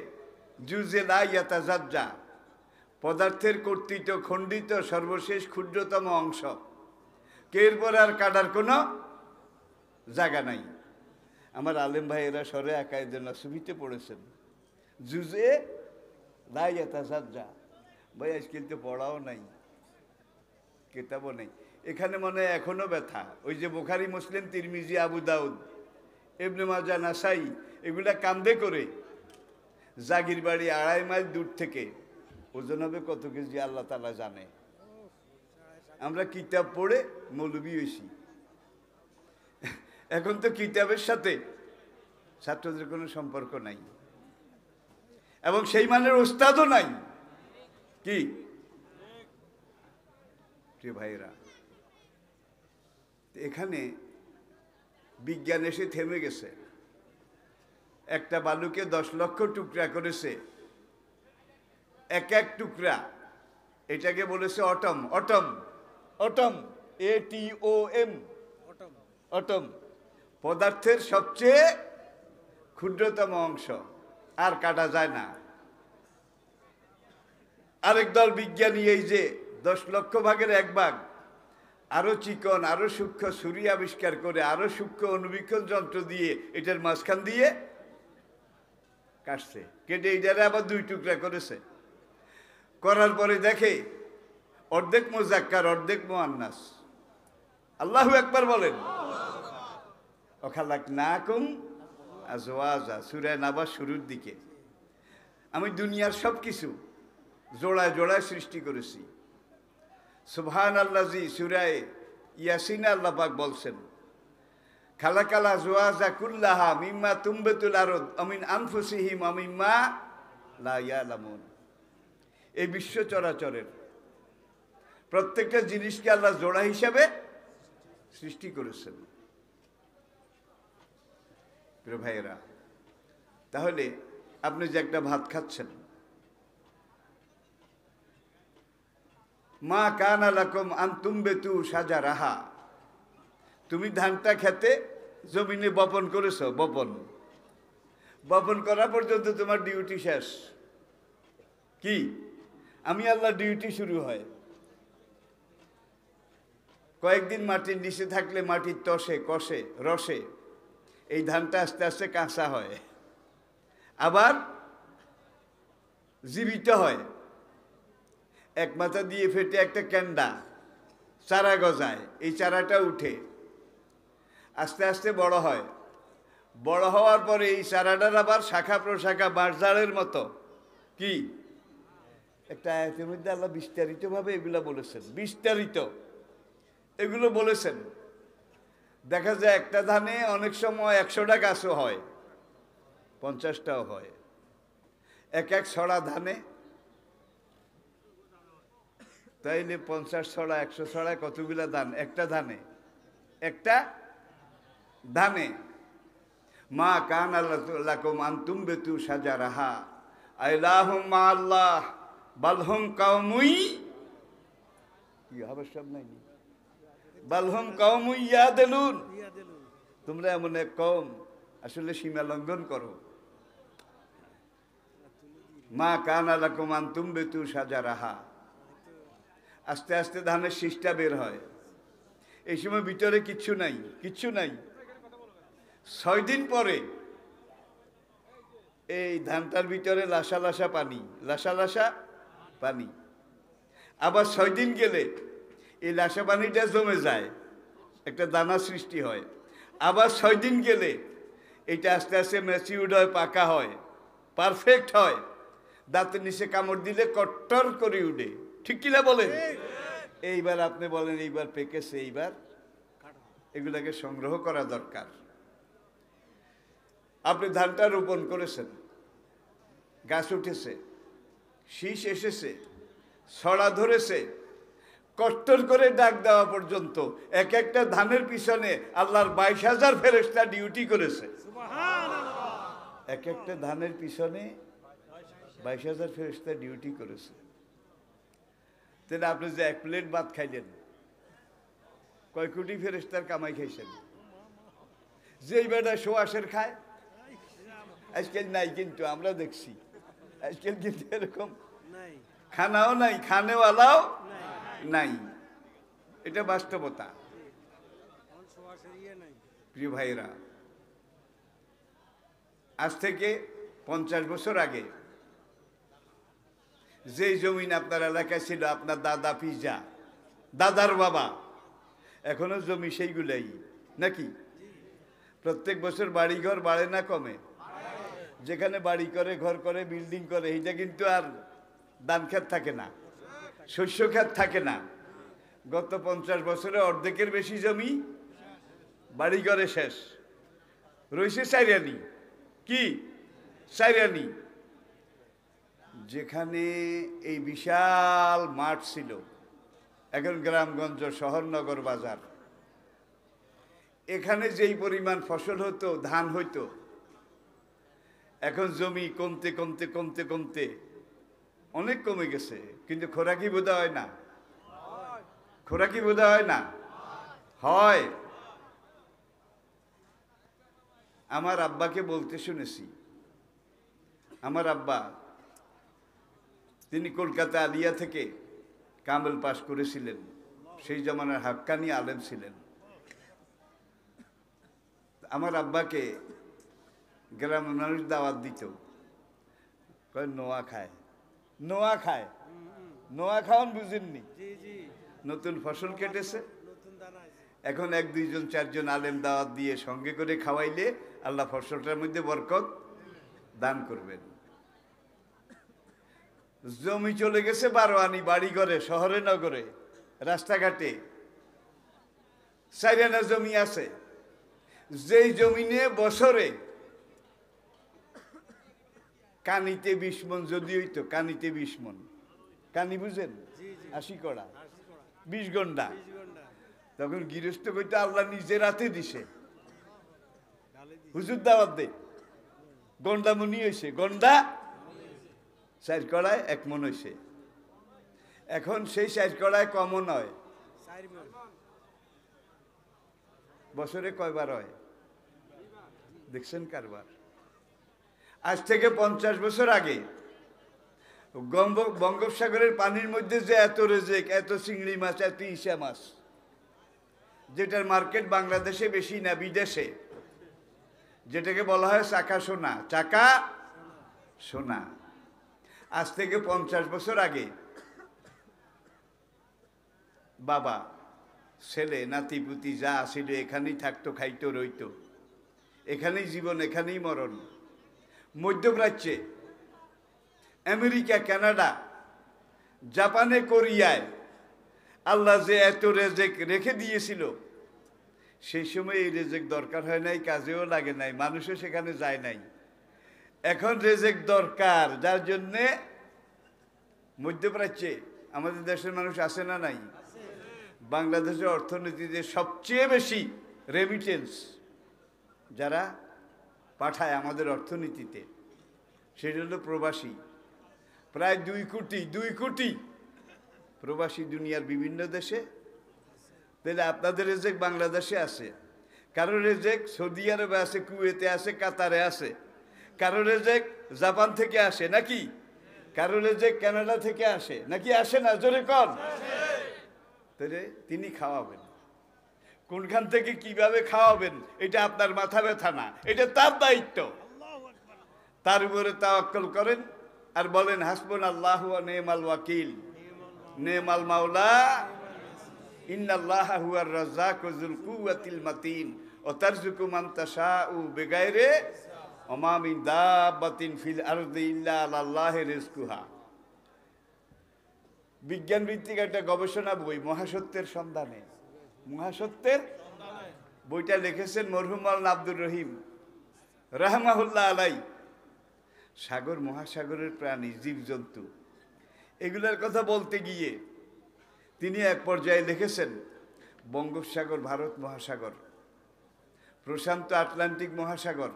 [SPEAKER 1] জুজে লাইয়াতাজাজ্জা পদার্থের কর্তৃত খণ্ডিত সর্বশেষ ক্ষুদ্রতম অংশ এরপর আর কাটার কোনো জায়গা নাই আমার আলেম ভাই স্বরে সরে একায়দের সুবিতে পড়েছেন জুজে লাই যা ভাই আজকাল তো পড়াও নাই কেতাবও নেই এখানে মনে হয় এখনও ব্যথা ওই যে বোখারি মুসলিম তিরমিজি আবু দাউদ এমনি মাজা নাসাই এগুলা কান্দে করে জাগির বাড়ি আড়াই মাইল দূর থেকে ওজন হবে কত কেজি আল্লাহ তালা জানে আমরা কিতাব পড়ে মৌলবি হয়েছি এখন তো কিতাবের সাথে ছাত্রদের কোনো সম্পর্ক নাই এবং সেই মানের ওস্তাদও নাই কি ভাইরা এখানে বিজ্ঞান এসে থেমে গেছে একটা বালুকে দশ লক্ষ টুকরা করেছে এক এক টুকরা এটাকে বলেছে atom atom atom A T O M atom atom পদার্থের সবচেয়ে ক্ষুদ্রতম অংশ আর কাটা যায় না আরেক দল বিজ্ঞানী এই যে দশ লক্ষ ভাগের এক ভাগ আরও চিকন আরও সূক্ষ্ম ছুরি আবিষ্কার করে আরও সূক্ষ্ম অনুবীক্ষণ যন্ত্র দিয়ে এটার মাঝখান দিয়ে কাটছে কেটে এটারে আবার দুই টুকরা করেছে করার পরে দেখে অর্ধেক মোজাক্কার অর্ধেক মোয়ান্নাস আল্লাহু একবার বলেন অখালাক না কম আজওয়াজা সুরায় নাবা শুরুর দিকে আমি দুনিয়ার সব কিছু জোড়ায় জোড়ায় সৃষ্টি করেছি সুভান আল্লাহজি সুরায় ইয়াসিন আল্লাপাক বলছেন খালাকালা জোয়াজা কুল্লাহা মিম্মা তুম্বেতুল আরদ অমিন আনফুসিহিম অমিম্মা লামুন এই বিশ্ব চরাচরের প্রত্যেকটা জিনিসকে আল্লাহ জোড়া হিসাবে সৃষ্টি করেছেন প্রিয় ভাইয়েরা তাহলে আপনি যে একটা ভাত খাচ্ছেন মা কানা লাকম আন্তুম বেতু সাজা রাহা তুমি ধানটা খেতে জমিনে বপন করেছ বপন বপন করা পর্যন্ত তোমার ডিউটি শেষ কি আমি আল্লাহ ডিউটি শুরু হয় কয়েকদিন মাটির নিচে থাকলে মাটির তসে কষে রসে এই ধানটা আস্তে আস্তে কাঁচা হয় আবার জীবিত হয় এক মাথা দিয়ে ফেটে একটা ক্যান্ডা চারা গজায় এই চারাটা উঠে আস্তে আস্তে বড় হয় বড় হওয়ার পরে এই চারাটার আবার শাখা প্রশাখা বাঁশঝাড়ের মতো কি একটা আয়াতের মধ্যে আল্লাহ বিস্তারিতভাবে এগুলো বলেছেন বিস্তারিত এগুলো বলেছেন দেখা যায় একটা ধানে অনেক সময় একশোটা গাছও হয় পঞ্চাশটাও হয় এক এক ছড়া ধানে তাইলে পঞ্চাশ ছড়া একশো ছড়া কতগুলা ধান একটা ধানে একটা ধানে মা কান আল্লাহ আন্তুম বেতু সাজা রাহা আল্লাহ মা আল্লাহ বালহম কাউমুই কি হবে সব নাই বালহম কম ইয়া দেলুন তোমরা এমন এক কম আসলে সীমা লঙ্ঘন করো মা কানা লাকুমান তুমবে তু সাজা রাহা আস্তে আস্তে ধানের শীষটা বের হয় এই সময় ভিতরে কিচ্ছু নাই কিচ্ছু নাই ছয় দিন পরে এই ধানটার ভিতরে লাসা লাসা পানি লাসা লাসা পানি আবার ছয় দিন গেলে এই লাশা পানিটা জমে যায় একটা দানা সৃষ্টি হয় আবার ছয় দিন গেলে এটা আস্তে আস্তে ম্যাচিউড হয় পাকা হয় পারফেক্ট হয় দাঁতের নিচে কামড় দিলে কট্টর করে উঠে ঠিক কিনা বলেন এইবার আপনি বলেন এইবার পেকেছে এইবার এগুলাকে সংগ্রহ করা দরকার আপনি ধানটা রোপণ করেছেন গাছ উঠেছে শীষ এসেছে ছড়া ধরেছে কষ্ট করে ডাক দেওয়া পর্যন্ত এক একটা ধানের পিছনে আল্লাহর বাইশ হাজার ফেরেস্তা ডিউটি করেছে এক একটা ধানের পিছনে বাইশ হাজার ফেরেস্তা ডিউটি করেছে তাহলে আপনি যে এক প্লেট ভাত খাইলেন কয় কোটি ফেরেস্তার কামাই খাইছেন যেই বেটা সোয়াশের খায় আজকাল নাই কিন্তু আমরা দেখছি আজকাল কিন্তু এরকম খানাও নাই খানেওয়ালাও নাই এটা বাস্তবতা প্রিয় ভাইরা আজ থেকে পঞ্চাশ বছর আগে যে জমিন আপনার এলাকায় ছিল আপনার দাদা পিজা দাদার বাবা এখনো জমি সেইগুলাই নাকি প্রত্যেক বছর বাড়িঘর বাড়ে না কমে যেখানে বাড়ি করে ঘর করে বিল্ডিং করে এইটা কিন্তু আর দান থাকে না শস্য খাত থাকে না গত পঞ্চাশ বছরে অর্ধেকের বেশি জমি বাড়িঘরে শেষ রয়েছে চাইরানি কি চাইরানি যেখানে এই বিশাল মাঠ ছিল এখন গ্রামগঞ্জ শহরনগর বাজার এখানে যেই পরিমাণ ফসল হতো ধান হইতো এখন জমি কমতে কমতে কমতে কমতে অনেক কমে গেছে কিন্তু খোরাকি বোধা হয় না খোরাকি বোধা হয় না হয় আমার আব্বাকে বলতে শুনেছি আমার আব্বা তিনি কলকাতা আলিয়া থেকে কামেল পাশ করেছিলেন সেই জমানার হাক্কানি আলেম ছিলেন আমার আব্বাকে গ্রামের মানুষ দাওয়াত দিত নোয়া খায় নোয়া খায় নোয়া খাওয়ান বুঝেননি নতুন ফসল কেটেছে এখন এক দুইজন চারজন আলেম দাওয়াত দিয়ে সঙ্গে করে খাওয়াইলে আল্লাহ ফসলটার মধ্যে বরকত দান করবেন জমি চলে গেছে বারো আনি বাড়ি ঘরে শহরে নগরে রাস্তাঘাটে সাইরানা জমি আছে যেই জমি নিয়ে বছরে কানিতে বিশ মন যদি হইতো কানিতে বিশ মন কানি বুঝেন আশি কড়া বিশ ঘন্টা তখন গৃহস্থ কইতো আল্লাহ নিজে রাতে দিছে হুজুর দাওয়াত দে গন্ডা মনি হয়েছে গন্ডা চার কড়ায় এক মন হয়েছে এখন সেই চার কড়ায় কমন হয় বছরে কয়বার হয় দেখছেন কারবার আজ থেকে পঞ্চাশ বছর আগে বঙ্গোপসাগরের পানির মধ্যে যে এত রেজেক এত চিংড়ি মাছ এত ইসা মাছ যেটার মার্কেট বাংলাদেশে বেশি না বিদেশে যেটাকে বলা হয় চাকা সোনা চাকা সোনা আজ থেকে পঞ্চাশ বছর আগে বাবা ছেলে নাতি পুতি যা আসিল এখানেই থাকতো খাইতো রইতো এখানেই জীবন এখানেই মরণ মধ্যপ্রাচ্যে আমেরিকা কানাডা জাপানে কোরিয়ায় আল্লাহ যে এত রেজেক রেখে দিয়েছিল সেই সময় এই রেজেক দরকার হয় নাই কাজেও লাগে নাই মানুষও সেখানে যায় নাই এখন রেজেক দরকার যার জন্যে মধ্যপ্রাচ্যে আমাদের দেশের মানুষ আসে না নাই বাংলাদেশের অর্থনীতিতে সবচেয়ে বেশি রেমিটেন্স যারা পাঠায় আমাদের অর্থনীতিতে সেটা হলো প্রবাসী প্রায় দুই কোটি দুই কোটি প্রবাসী দুনিয়ার বিভিন্ন দেশে তাহলে আপনাদের রেজেক বাংলাদেশে আছে কারো রেজেক সৌদি আরবে আছে কুয়েতে আছে কাতারে আছে কারো রেজেক জাপান থেকে আসে নাকি কারো রেজেক কানাডা থেকে আসে নাকি আসে না জোরে কর তাহলে তিনি খাওয়াবেন কোনখান থেকে কিভাবে খাওয়াবেন এটা আপনার মাথা ব্যথা না এটা তার দায়িত্ব তার উপরে তাওয়াক্কল করেন আর বলেন হাসবন আল্লাহ নেমাল ওয়াকিল নেমাল মাওলা মাতিন ও দাবাতিন বিজ্ঞান ভিত্তিক একটা গবেষণা বই মহাসত্যের সন্ধানে মহাসত্যের বইটা লিখেছেন মরহুম আব্দুর রহিম রাহমাহুল্লাহ আলাই সাগর মহাসাগরের প্রাণী জীবজন্তু এগুলোর কথা বলতে গিয়ে তিনি এক পর্যায়ে লিখেছেন বঙ্গোপসাগর ভারত মহাসাগর প্রশান্ত আটলান্টিক মহাসাগর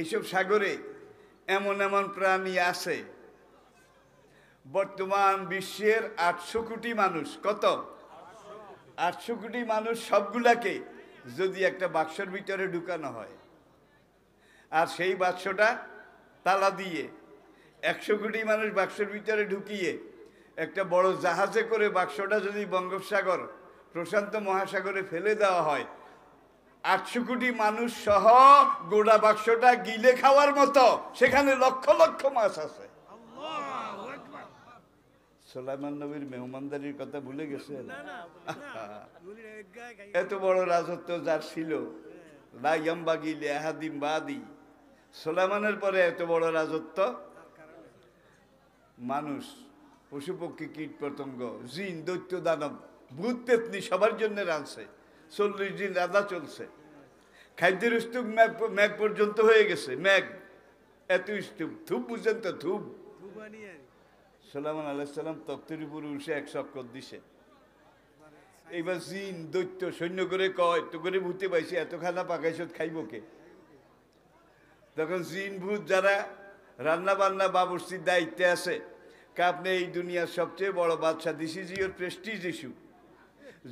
[SPEAKER 1] এইসব সাগরে এমন এমন প্রাণী আছে বর্তমান বিশ্বের আটশো কোটি মানুষ কত আটশো কোটি মানুষ সবগুলাকে যদি একটা বাক্সর ভিতরে ঢুকানো হয় আর সেই বাক্সটা তালা দিয়ে একশো কোটি মানুষ বাক্সর ভিতরে ঢুকিয়ে একটা বড় জাহাজে করে বাক্সটা যদি বঙ্গোপসাগর প্রশান্ত মহাসাগরে ফেলে দেওয়া হয় আটশো কোটি মানুষ সহ গোড়া বাক্সটা গিলে খাওয়ার মতো সেখানে লক্ষ লক্ষ মাছ আছে সোলাইমান নবীর মেহমানদারির কথা ভুলে গেছেন এত বড় রাজত্ব যার ছিল সোলাইমানের পরে এত বড় রাজত্ব মানুষ পশু পক্ষী কীট পতঙ্গ জিন দৈত্য দানব ভূত পেতনি সবার জন্য রাঁধছে চল্লিশ দিন রাধা চলছে খাদ্যের স্তূপ ম্যাগ ম্যাগ পর্যন্ত হয়ে গেছে ম্যাগ এত স্তূপ ধূপ বুঝেন তো সোলামান আলাইসাল্লাম তক্তের উপরে উঠে এক চক্কর দিছে এইবার জিন দৈত্য সৈন্য করে কয় তো করে ভূতে পাইছে এত খানা পাকাইছ খাইব কে তখন জিন ভূত যারা রান্না বান্না বাবুর্চির দায়িত্বে আছে আপনি এই দুনিয়ার সবচেয়ে বড় বাদশা দিছি ইজ ওর প্রেস্টিজ ইস্যু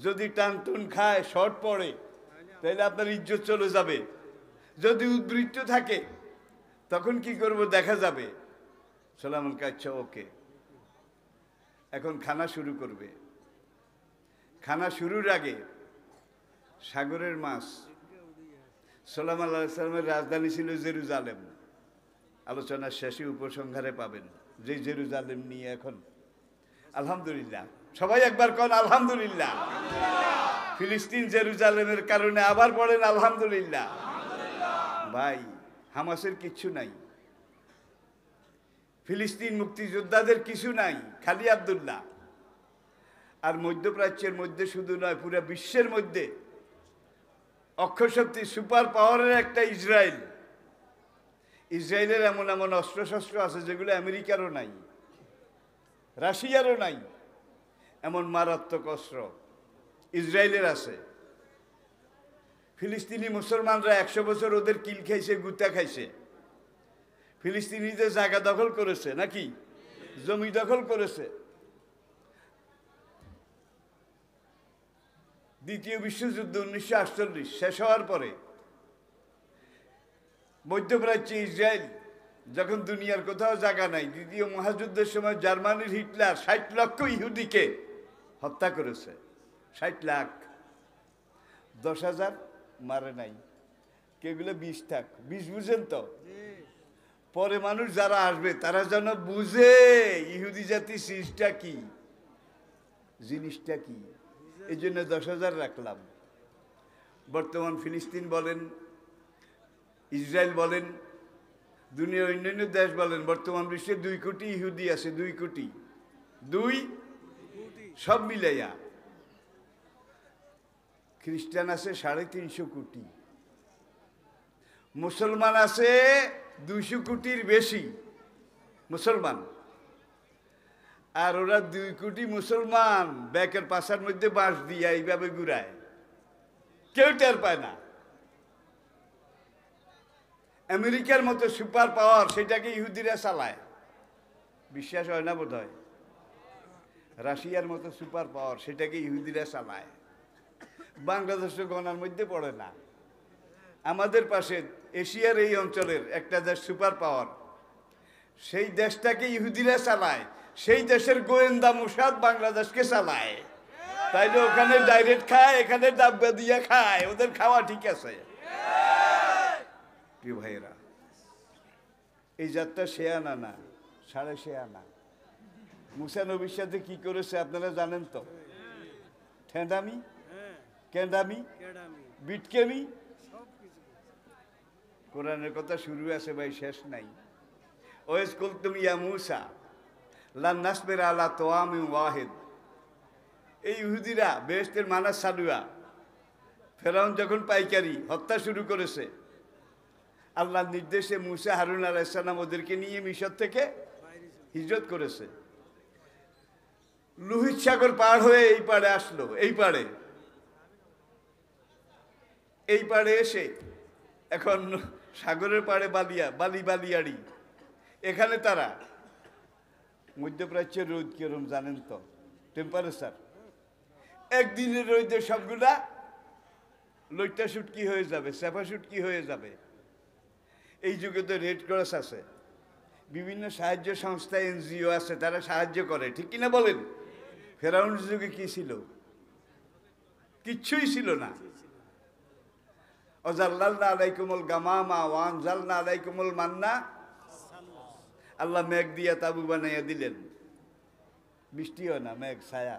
[SPEAKER 1] যদি টানটুন খায় শর্ট পড়ে তাহলে আপনার ইজ্জত চলে যাবে যদি উদ্বৃত্ত থাকে তখন কি করব দেখা যাবে সালামুল কাচ্ছা ওকে এখন খানা শুরু করবে খানা শুরুর আগে সাগরের মাছ সালাম আল্লাহ রাজধানী ছিল জেরুজালেম আলোচনার শেষে উপসংহারে পাবেন যে জেরুজালেম নিয়ে এখন আলহামদুলিল্লাহ সবাই একবার কন আলহামদুলিল্লাহ ফিলিস্তিন জেরুজালেমের কারণে আবার পড়েন আলহামদুলিল্লাহ ভাই হামাসের কিচ্ছু নাই ফিলিস্তিন মুক্তিযোদ্ধাদের কিছু নাই খালি আবদুল্লাহ আর মধ্যপ্রাচ্যের মধ্যে শুধু নয় পুরো বিশ্বের মধ্যে অক্ষশক্তি সুপার পাওয়ারের একটা ইসরায়েল ইসরায়েলের এমন এমন অস্ত্রশস্ত্র আছে যেগুলো আমেরিকারও নাই রাশিয়ারও নাই এমন মারাত্মক অস্ত্র ইসরায়েলের আছে ফিলিস্তিনি মুসলমানরা একশো বছর ওদের কিল খাইছে গুতা খাইছে ফিলিস্তিনিদের জায়গা দখল করেছে নাকি জমি দখল করেছে দ্বিতীয় বিশ্বযুদ্ধ উনিশশো আটচল্লিশ শেষ হওয়ার পরে মধ্যপ্রাচ্যে ইসরায়েল যখন দুনিয়ার কোথাও জায়গা নাই দ্বিতীয় মহাযুদ্ধের সময় জার্মানির হিটলার ষাট লক্ষ ইহুদিকে হত্যা করেছে ষাট লাখ দশ হাজার মারে নাই কেগুলো বিশ থাক বিশ বুঝেন তো পরে মানুষ যারা আসবে তারা যেন বুঝে ইহুদি জাতি সিজটা কি জিনিসটা কি এই জন্য দশ হাজার রাখলাম বর্তমান ফিলিস্তিন বলেন ইসরায়েল বলেন দুনিয়ার অন্যান্য দেশ বলেন বর্তমান বিশ্বে দুই কোটি ইহুদি আছে দুই কোটি দুই সব মিলাইয়া খ্রিস্টান আছে সাড়ে তিনশো কোটি মুসলমান আছে দুশো কোটির বেশি মুসলমান আর ওরা দুই কোটি মুসলমান ব্যাকের পাশার মধ্যে বাঁশ দিয়ে এইভাবে ঘুরায় কেউ টের পায় না আমেরিকার মতো সুপার পাওয়ার সেটাকে ইহুদিরা চালায় বিশ্বাস হয় না বোধ হয় রাশিয়ার মতো সুপার পাওয়ার সেটাকে ইহুদিরা চালায় বাংলাদেশের গণার মধ্যে পড়ে না আমাদের পাশে এশিয়ার এই অঞ্চলের একটা দেশ সুপার পাওয়ার সেই দেশটাকে ইহুদিরা চালায় সেই দেশের গোয়েন্দা মুসাদ বাংলাদেশকে চালায় তাইলে ওখানে ডাইরেক্ট খায় এখানে ডাব্বা দিয়ে খায় ওদের খাওয়া ঠিক আছে ভাইয়েরা এই যাত্রা সে আনা না সাড়ে সে আনা মুসান নবীর সাথে কি করেছে আপনারা জানেন তো ঠেন্ডামি হ্যাঁ। কেন্ডামি বিটকেমি কোরআনের কথা শুরু আছে ভাই শেষ নাই ওয়েস কুলতুম ইয়া মুসা লাসবের আলা তোয়াম ওয়াহেদ এই ইহুদিরা বেহস্তের মানাস সালুয়া ফেরাউন যখন পাইকারি হত্যা শুরু করেছে আল্লাহর নির্দেশে মুসা হারুন আলাইসালাম ওদেরকে নিয়ে মিশর থেকে হিজরত করেছে লোহিত সাগর পার হয়ে এই পাড়ে আসলো এই পাড়ে এই পাড়ে এসে এখন সাগরের পাড়ে বালিয়া বালি বালিয়াড়ি এখানে তারা মধ্যপ্রাচ্যের রোদ কীরম জানেন তো টেম্পারেচার একদিনের রোদে সবগুলা লইটা কি হয়ে যাবে স্যাফা কি হয়ে যাবে এই যুগে তো রেড ক্রস আছে বিভিন্ন সাহায্য সংস্থা এনজিও আছে তারা সাহায্য করে ঠিক কিনা বলেন ফেরাউন্ড যুগে কি ছিল কিচ্ছুই ছিল না অজাল্লাল্লা আলাইকুমুল গামামা ওয়ান জাল্লা আলাইকুমুল মান্না আল্লাহ মেঘ দিয়ে তাবু বানাইয়া দিলেন বৃষ্টিও না মেঘ ছায়া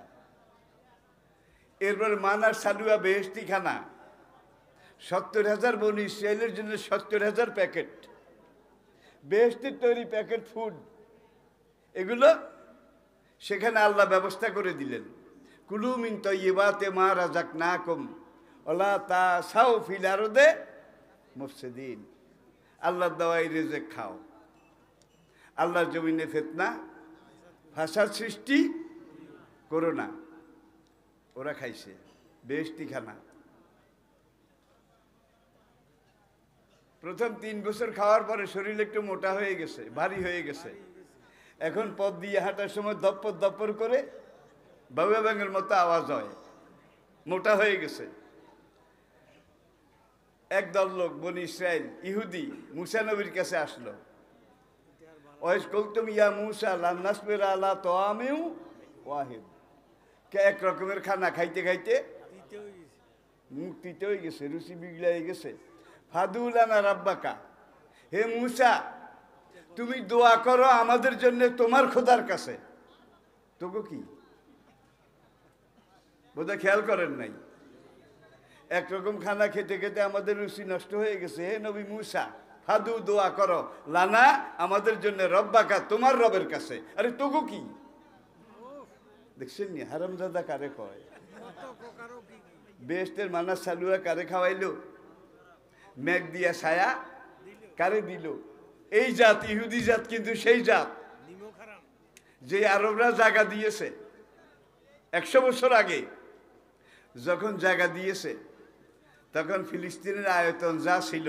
[SPEAKER 1] এরপর মানার সালুয়া বেহেস্তি খানা সত্তর হাজার বন ইসরায়েলের জন্য সত্তর হাজার প্যাকেট বেহেস্তির তৈরি প্যাকেট ফুড এগুলো সেখানে আল্লাহ ব্যবস্থা করে দিলেন কুলুমিন তৈবাতে মা রাজাক না কম ওলা তা রেজে দে খাও আল্লাহর জমিনে ফেতনা ভাষার সৃষ্টি করো না ওরা খাইছে বেহস্তি খানা প্রথম তিন বছর খাওয়ার পরে শরীর একটু মোটা হয়ে গেছে ভারী হয়ে গেছে এখন পথ দিয়ে হাঁটার সময় দপ্পর দপ্পর করে বাবা ব্যাঙের মতো আওয়াজ হয় মোটা হয়ে গেছে একদল লোক বনি ইসরায়েল ইহুদি মুসা নবীর কাছে আসলো ওয়েস কলতুম ইয়া মুসা লান্নাসমির আলা তো আমিও ওয়াহিদ কে এক রকমের খানা খাইতে খাইতে মুখ তিতে হয়ে গেছে রুচি বিগড়ে গেছে ফাদুলানা রাব্বাকা হে মুসা তুমি দোয়া করো আমাদের জন্য তোমার খোদার কাছে তবু কি বোধহয় খেয়াল করেন নাই একরকম খানা খেতে খেতে আমাদের রুচি নষ্ট হয়ে গেছে হে নবী মূষা ফাদু দোয়া করো লানা আমাদের জন্য রব্বাকা তোমার রবের কাছে আরে তবু কি দেখছেন নি কারে কয় বেস্টের মানা সালুয়া কারে খাওয়াইলো মেঘ দিয়া ছায়া কারে দিল এই জাত ইহুদি জাত কিন্তু সেই জাত যে আরবরা জায়গা দিয়েছে একশো বছর আগে যখন জায়গা দিয়েছে তখন ফিলিস্তিনের আয়তন যা ছিল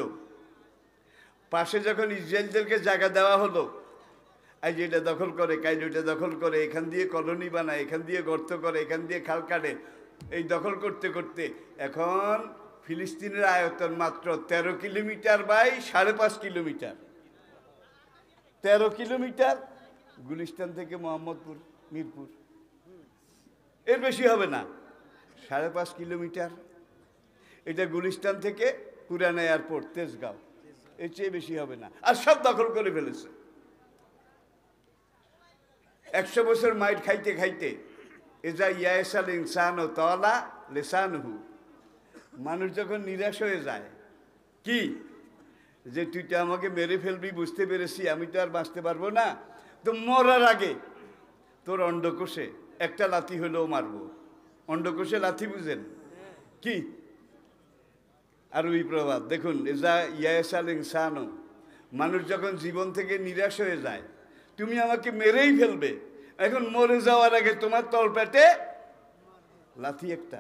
[SPEAKER 1] পাশে যখন ইসরায়েলদেরকে জায়গা দেওয়া হলো আজ এটা দখল করে কাইলে ওইটা দখল করে এখান দিয়ে কলোনি বানায় এখান দিয়ে গর্ত করে এখান দিয়ে খাল কাটে এই দখল করতে করতে এখন ফিলিস্তিনের আয়তন মাত্র ১৩ কিলোমিটার বাই সাড়ে পাঁচ কিলোমিটার ১৩ কিলোমিটার গুলিস্তান থেকে মোহাম্মদপুর মিরপুর এর বেশি হবে না সাড়ে পাঁচ কিলোমিটার এটা গুলিস্তান থেকে পুরানা এয়ারপোর্ট তেজগাঁও এর চেয়ে বেশি হবে না আর সব দখল করে ফেলেছে একশো বছর মাইট খাইতে খাইতে এজা ইয়াসাল ইনসান ও তলা হু মানুষ যখন নিরাশ হয়ে যায় কি যে তুই তো আমাকে মেরে ফেলবি বুঝতে পেরেছি আমি তো আর বাঁচতে পারবো না তো মরার আগে তোর অন্ডকোষে একটা লাথি হলেও মারবো অন্ডকোষে লাথি বুঝেন কি আরবি প্রবাদ দেখুন এজা ইয়াসাল ইনসানো মানুষ যখন জীবন থেকে নিরাশ হয়ে যায় তুমি আমাকে মেরেই ফেলবে এখন মরে যাওয়ার আগে তোমার তলপেটে লাথি একটা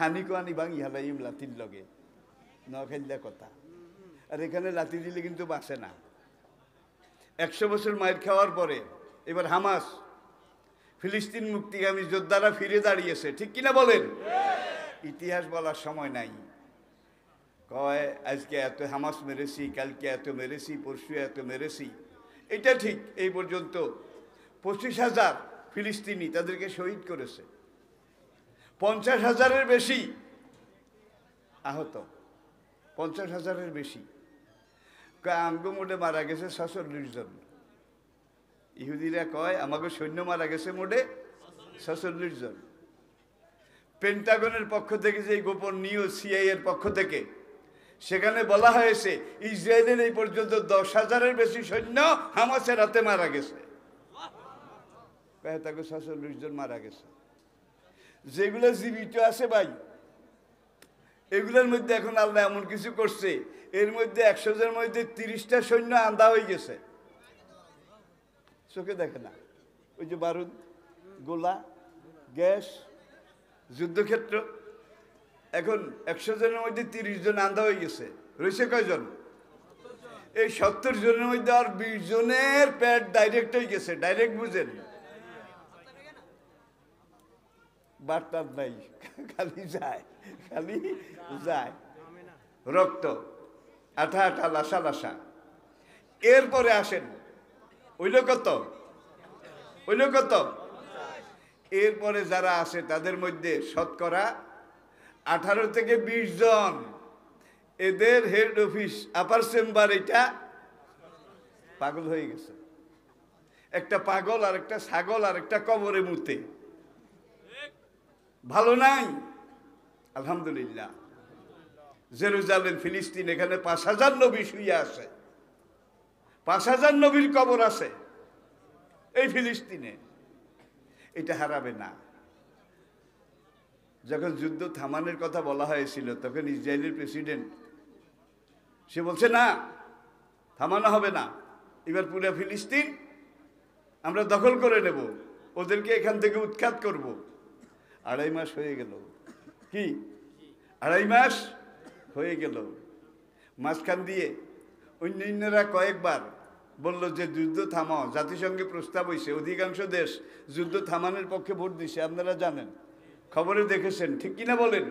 [SPEAKER 1] হানি কোয়ানি ভাঙি হালাইম লাথির লগে নখাইলা কথা আর এখানে লাথি দিলে কিন্তু বাঁচে না একশো বছর মায়ের খাওয়ার পরে এবার হামাস ফিলিস্তিন মুক্তিগামী যোদ্ধারা ফিরে দাঁড়িয়েছে ঠিক কিনা বলেন ইতিহাস বলার সময় নাই কয় আজকে এত হামাস মেরেছি কালকে এত মেরেছি পরশু এত মেরেছি এটা ঠিক এই পর্যন্ত পঁচিশ হাজার ফিলিস্তিনি তাদেরকে শহীদ করেছে পঞ্চাশ হাজারের বেশি আহত পঞ্চাশ হাজারের বেশি আমগো মোটে মারা গেছে ছচল্লিশ জন ইহুদিরা কয় আমাকে সৈন্য মারা গেছে মোটে ছচল্লিশ জন পেন্টাগনের পক্ষ থেকে যে গোপন নিউজ সিআইয়ের পক্ষ থেকে সেখানে বলা হয়েছে ইসরায়েলের এই পর্যন্ত দশ হাজারের বেশি সৈন্য হামাসের হাতে মারা গেছে তাকে ছশল্লিশ জন মারা গেছে যেগুলো জীবিত আছে ভাই এগুলোর মধ্যে এখন আল্লাহ এমন কিছু করছে এর মধ্যে একশো জনের মধ্যে তিরিশটা সৈন্য আন্দা হয়ে গেছে চোখে দেখে না ওই যে বারুদ গোলা গ্যাস যুদ্ধক্ষেত্র এখন একশো জনের মধ্যে তিরিশ জন আন্ধা হয়ে গেছে রয়েছে কয়জন এই সত্তর জনের মধ্যে আর বিশ জনের প্যাট ডাইরেক্ট হয়ে গেছে ডাইরেক্ট বুঝেন বার্তার নাই খালি যায় খালি যায় রক্ত আঠা আঠা লাসা লাসা এরপরে আসেন ওইল কত ওইল কত এরপরে যারা আছে তাদের মধ্যে শতকরা আঠারো থেকে ২০ জন এদের হেড অফিস আপার চেম্বার এটা পাগল হয়ে গেছে একটা পাগল আর একটা ছাগল আর একটা কবরে মুতে ভালো নাই আলহামদুলিল্লাহ জেরুজালেম ফিলিস্তিন এখানে পাঁচ হাজার নবী শুয়ে আছে পাঁচ হাজার নবীর কবর আছে এই ফিলিস্তিনে এটা হারাবে না যখন যুদ্ধ থামানোর কথা বলা হয়েছিল তখন ইসরায়েলের প্রেসিডেন্ট সে বলছে না থামানো হবে না এবার পুরো ফিলিস্তিন আমরা দখল করে নেব ওদেরকে এখান থেকে উৎখাত করব আড়াই মাস হয়ে গেল কি আড়াই মাস হয়ে গেল মাঝখান দিয়ে অন্যান্যরা কয়েকবার বলল যে যুদ্ধ থামাও জাতিসংঘে প্রস্তাব হয়েছে অধিকাংশ দেশ যুদ্ধ থামানোর পক্ষে ভোট দিছে আপনারা জানেন খবরে দেখেছেন ঠিক কিনা বলেন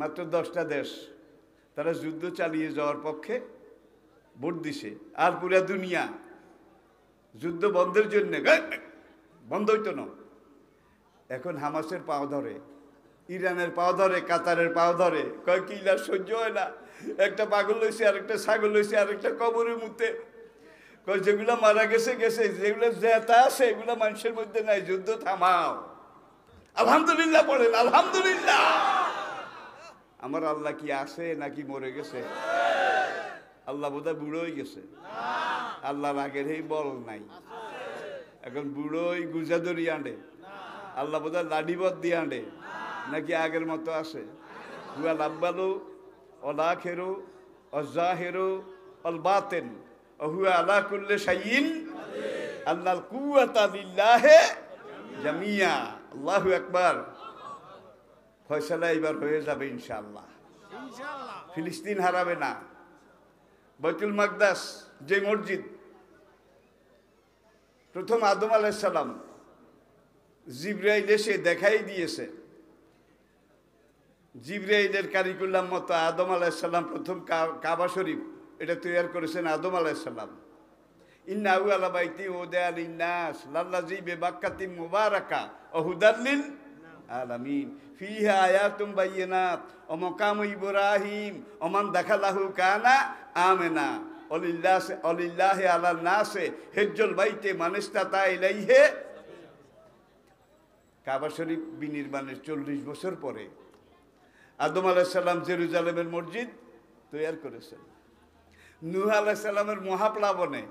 [SPEAKER 1] মাত্র দশটা দেশ তারা যুদ্ধ চালিয়ে যাওয়ার পক্ষে ভোট দিছে আর পুরা দুনিয়া যুদ্ধ বন্ধের জন্যে বন্ধ হইত না এখন হামাসের পাও ধরে ইরানের পাও ধরে কাতারের পাও ধরে কয় কি ইলার সহ্য হয় না একটা পাগল লইছে আরেকটা ছাগল লইছে আরেকটা কবরের মুতে কয় যেগুলো মারা গেছে গেছে যেগুলো জেতা আছে এগুলো মানুষের মধ্যে নাই যুদ্ধ থামাও আলহামদুলিল্লাহ পড়েন আলহামদুলিল্লাহ আমার আল্লাহ কি আছে নাকি মরে গেছে আল্লাহ বোধহয় বুড়োই গেছে আল্লাহর আগের এই বল নাই এখন বুড়োই গুজা ধরি আঁটে আল্লাহ বোধহয় লাডিবদ দিয়ে আঁটে নাকি আগের মতো আছে হুয়া লাব্বালো অলা খেরো অজা হেরো অলবাতেন অহুয়া আলা করলে সাইন আল্লাহ কুয়াতা লিল্লাহে জামিয়া আল্লাহ একবার ফয়সালা এবার হয়ে যাবে ইনশাল্লাহ ফিলিস্তিন হারাবে না বৈতুল মাকদাস যে মসজিদ প্রথম আদম আলাইসালাম জিব্রাইল এসে দেখাই দিয়েছে জিব্রাইলের কারিকুল্লাম মতো আদম আলাইসাল্লাম প্রথম কাবা শরীফ এটা তৈরি করেছেন আদম আলাইসাল্লাম ইন্না আলা বাইতি ও দেয়াল ইন্নাস লাল্লাজি বে বাক্কাতি মুবারাকা ও হুদাল্লিল আলামিন ফিহা আয়াতুম বাইয়িনাত ও মকাম ইব্রাহিম ওমান দাখালাহু কানা আমেনা অলিল্লাসে অলিল্লাহে আলাল নাসে হেজ্জল বাইতে মানিস্তাতা ইলাইহে কাবা শরীফ বিনির্মাণের চল্লিশ বছর পরে আদম আলাইসাল্লাম জেরুজালেমের মসজিদ তৈয়ার করেছেন নুহ আলাইসাল্লামের মহাপ্লাবনে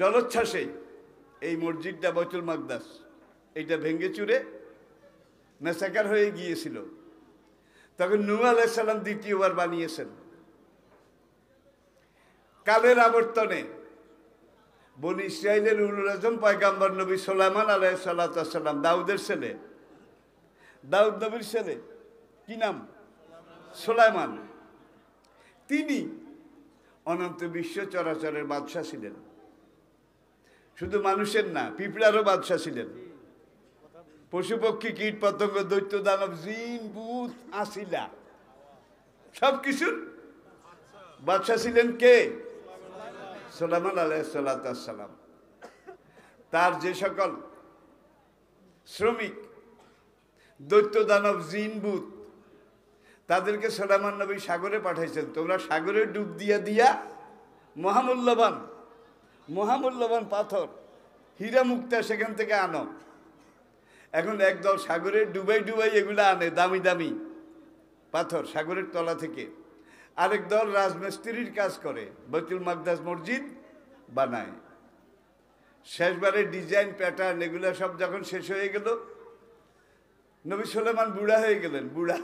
[SPEAKER 1] জলোচ্ছ্বাসে এই মসজিদটা বৈতুল মাকদাস এটা ভেঙ্গে চুরে মেসাকার হয়ে গিয়েছিল তখন নু আলাইসাল্লাম দ্বিতীয়বার বানিয়েছেন কালের আবর্তনে বনি ইসরায়েলের উলুল আজম পয়গাম্বর নবী সোলাইমান আলাই সাল্লাম দাউদের ছেলে দাউদ নবীর ছেলে কি নাম সোলাইমান তিনি অনন্ত বিশ্ব চরাচরের বাদশাহ ছিলেন শুধু মানুষের না পিঁপড়ারও বাদশাহ ছিলেন পশু পক্ষী কীট পতঙ্গ দৈত্য দানব জিন বুথ আসিলা সব কিছুর বাদশাহ ছিলেন কে সোলামান আলাইসালাম তার যে সকল শ্রমিক দৈত্য দানব জিন বুথ তাদেরকে সালামান নবী সাগরে পাঠাইছেন তোমরা সাগরে ডুব দিয়া দিয়া মহামূল্যবান মহামূল্যবান পাথর হীরা মুক্তা সেখান থেকে আনো এখন একদল সাগরে ডুবাই ডুবাই এগুলো আনে দামি দামি পাথর সাগরের তলা থেকে আরেক দল রাজমিস্ত্রির কাজ করে বৈতুল মাকদাস মসজিদ বানায় শেষবারে ডিজাইন প্যাটার্ন এগুলো সব যখন শেষ হয়ে গেল নবী সুলেমান বুড়া হয়ে গেলেন বুড়া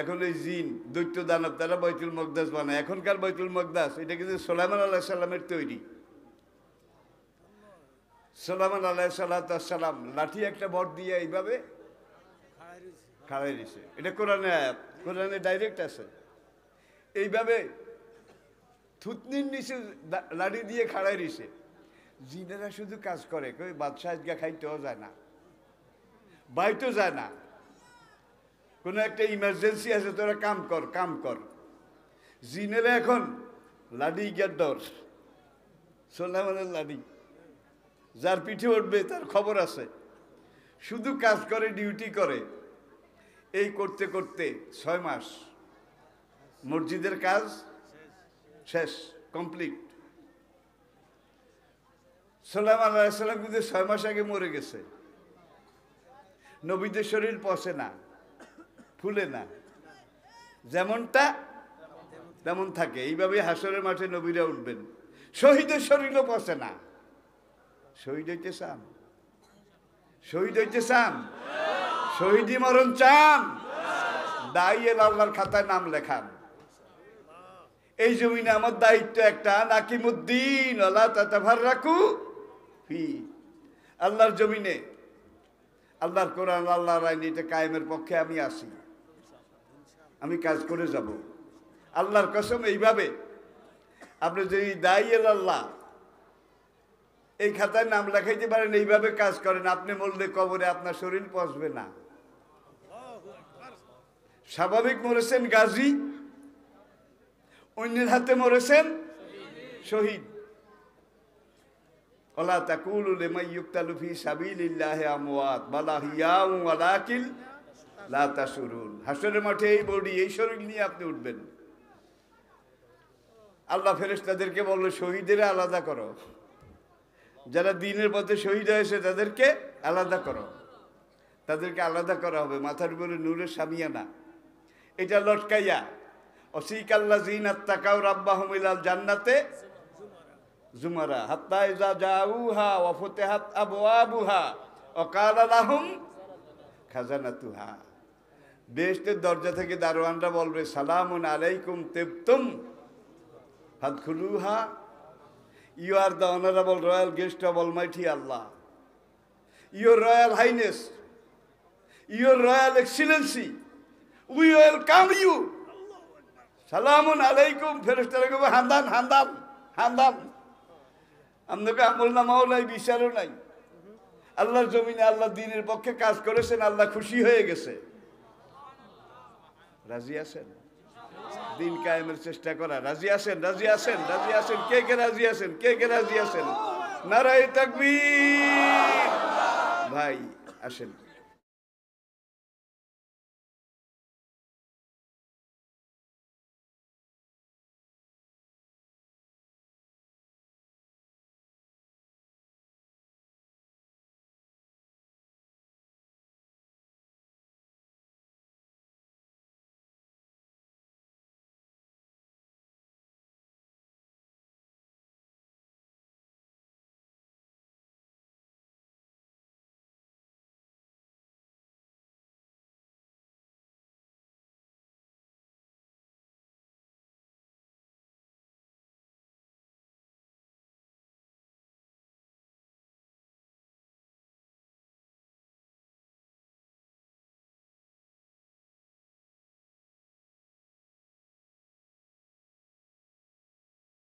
[SPEAKER 1] এখন এই জিন দৈত্য দানব তারা বৈতুল মকদাস বানায় এখনকার বৈতুল মকদাস এটা কিন্তু সোলামান আল্লাহ সাল্লামের তৈরি সোলামান আল্লাহ সাল্লাম লাঠি একটা বট দিয়ে এইভাবে খাড়াই দিছে এটা কোরআনে আয়াত কোরআনে ডাইরেক্ট আছে এইভাবে থুতনির নিচে লাঠি দিয়ে খাড়াই দিছে জিনেরা শুধু কাজ করে কই বাদশাহ খাইতেও যায় না বাইতেও যায় না কোনো একটা ইমার্জেন্সি আছে তোরা কাম কর কাম কর জিনেলে এখন লাডি গিয়ার ডর সোনামানের লাডি যার পিঠে উঠবে তার খবর আছে শুধু কাজ করে ডিউটি করে এই করতে করতে ছয় মাস মসজিদের কাজ শেষ কমপ্লিট সোলাম আল্লাহ সাল্লাম কিন্তু ছয় মাস আগে মরে গেছে নবীদের শরীর পচে না খুলে না যেমনটা তেমন থাকে এইভাবে হাসরের মাঠে নবীরা উঠবেন শহীদের শরীরও পচে না শহীদ হইতে চান শহীদ হইতে চান শহীদি মরণ চান দাঁড়িয়ে আল্লাহর খাতায় নাম লেখান এই জমিনে আমার দায়িত্ব একটা নাকিমুদ্দিন আল্লাহ রাখু আল্লাহর জমিনে আল্লাহর কোরআন আল্লাহর আইন এটা কায়েমের পক্ষে আমি আসি আমি কাজ করে যাব আল্লাহর কসম এইভাবে আপনি যদি এল আল্লাহ এই খাতায় নাম লেখাইতে পারেন এইভাবে কাজ করেন আপনি মরলে কবরে আপনার শরীর পচবে না স্বাভাবিক মরেছেন গাজী অন্যের হাতে মরেছেন শহীদ ওলা তাকুল মাইয়ুক্তালুফি সাবিলিল্লাহ আমওয়াত বালা হিয়া ওয়ালাকিল লাতা সুরুন হাসরের মাঠে এই বডি এই শরীর নিয়ে আপনি উঠবেন আল্লাহ তাদেরকে বলল শহীদেরা আলাদা করো যারা দিনের পথে শহীদ হয়েছে তাদেরকে আলাদা করো তাদেরকে আলাদা করা হবে মাথার উপরে নূরের সামিয়ানা এটা লটকাইয়া অসিকাল্লা জিন আত্মাকাউ রাব্বা হমিলাল জান্নাতে জুমারা হাত্তা ইজা জাউহা ওয়া ফুতিহাত আবওয়াবুহা ওয়া ক্বালা খাজানা তুহা বেহেস্টের দরজা থেকে দারোয়ানরা বলবে সালামুন আলাইকুম তেপ্তম হা you are the honourable royal guest of almighty আল্লাহ your royal highness your royal excellency we welcome you সালামুন আলাইকুম ফেরেস্তারা কবে হান্দান হান্দান হান্দান আপনাকে আমল নামাও নাই বিচারও নাই আল্লাহর জমিনে আল্লাহ দিনের পক্ষে কাজ করেছেন আল্লাহ খুশি হয়ে গেছে রাজি আছেন দিন কায়েমের চেষ্টা করা রাজি আছেন রাজি আছেন রাজি আছেন কে কে রাজি আছেন কে কে রাজি আছেন নারায় তাকবীর ভাই আসেন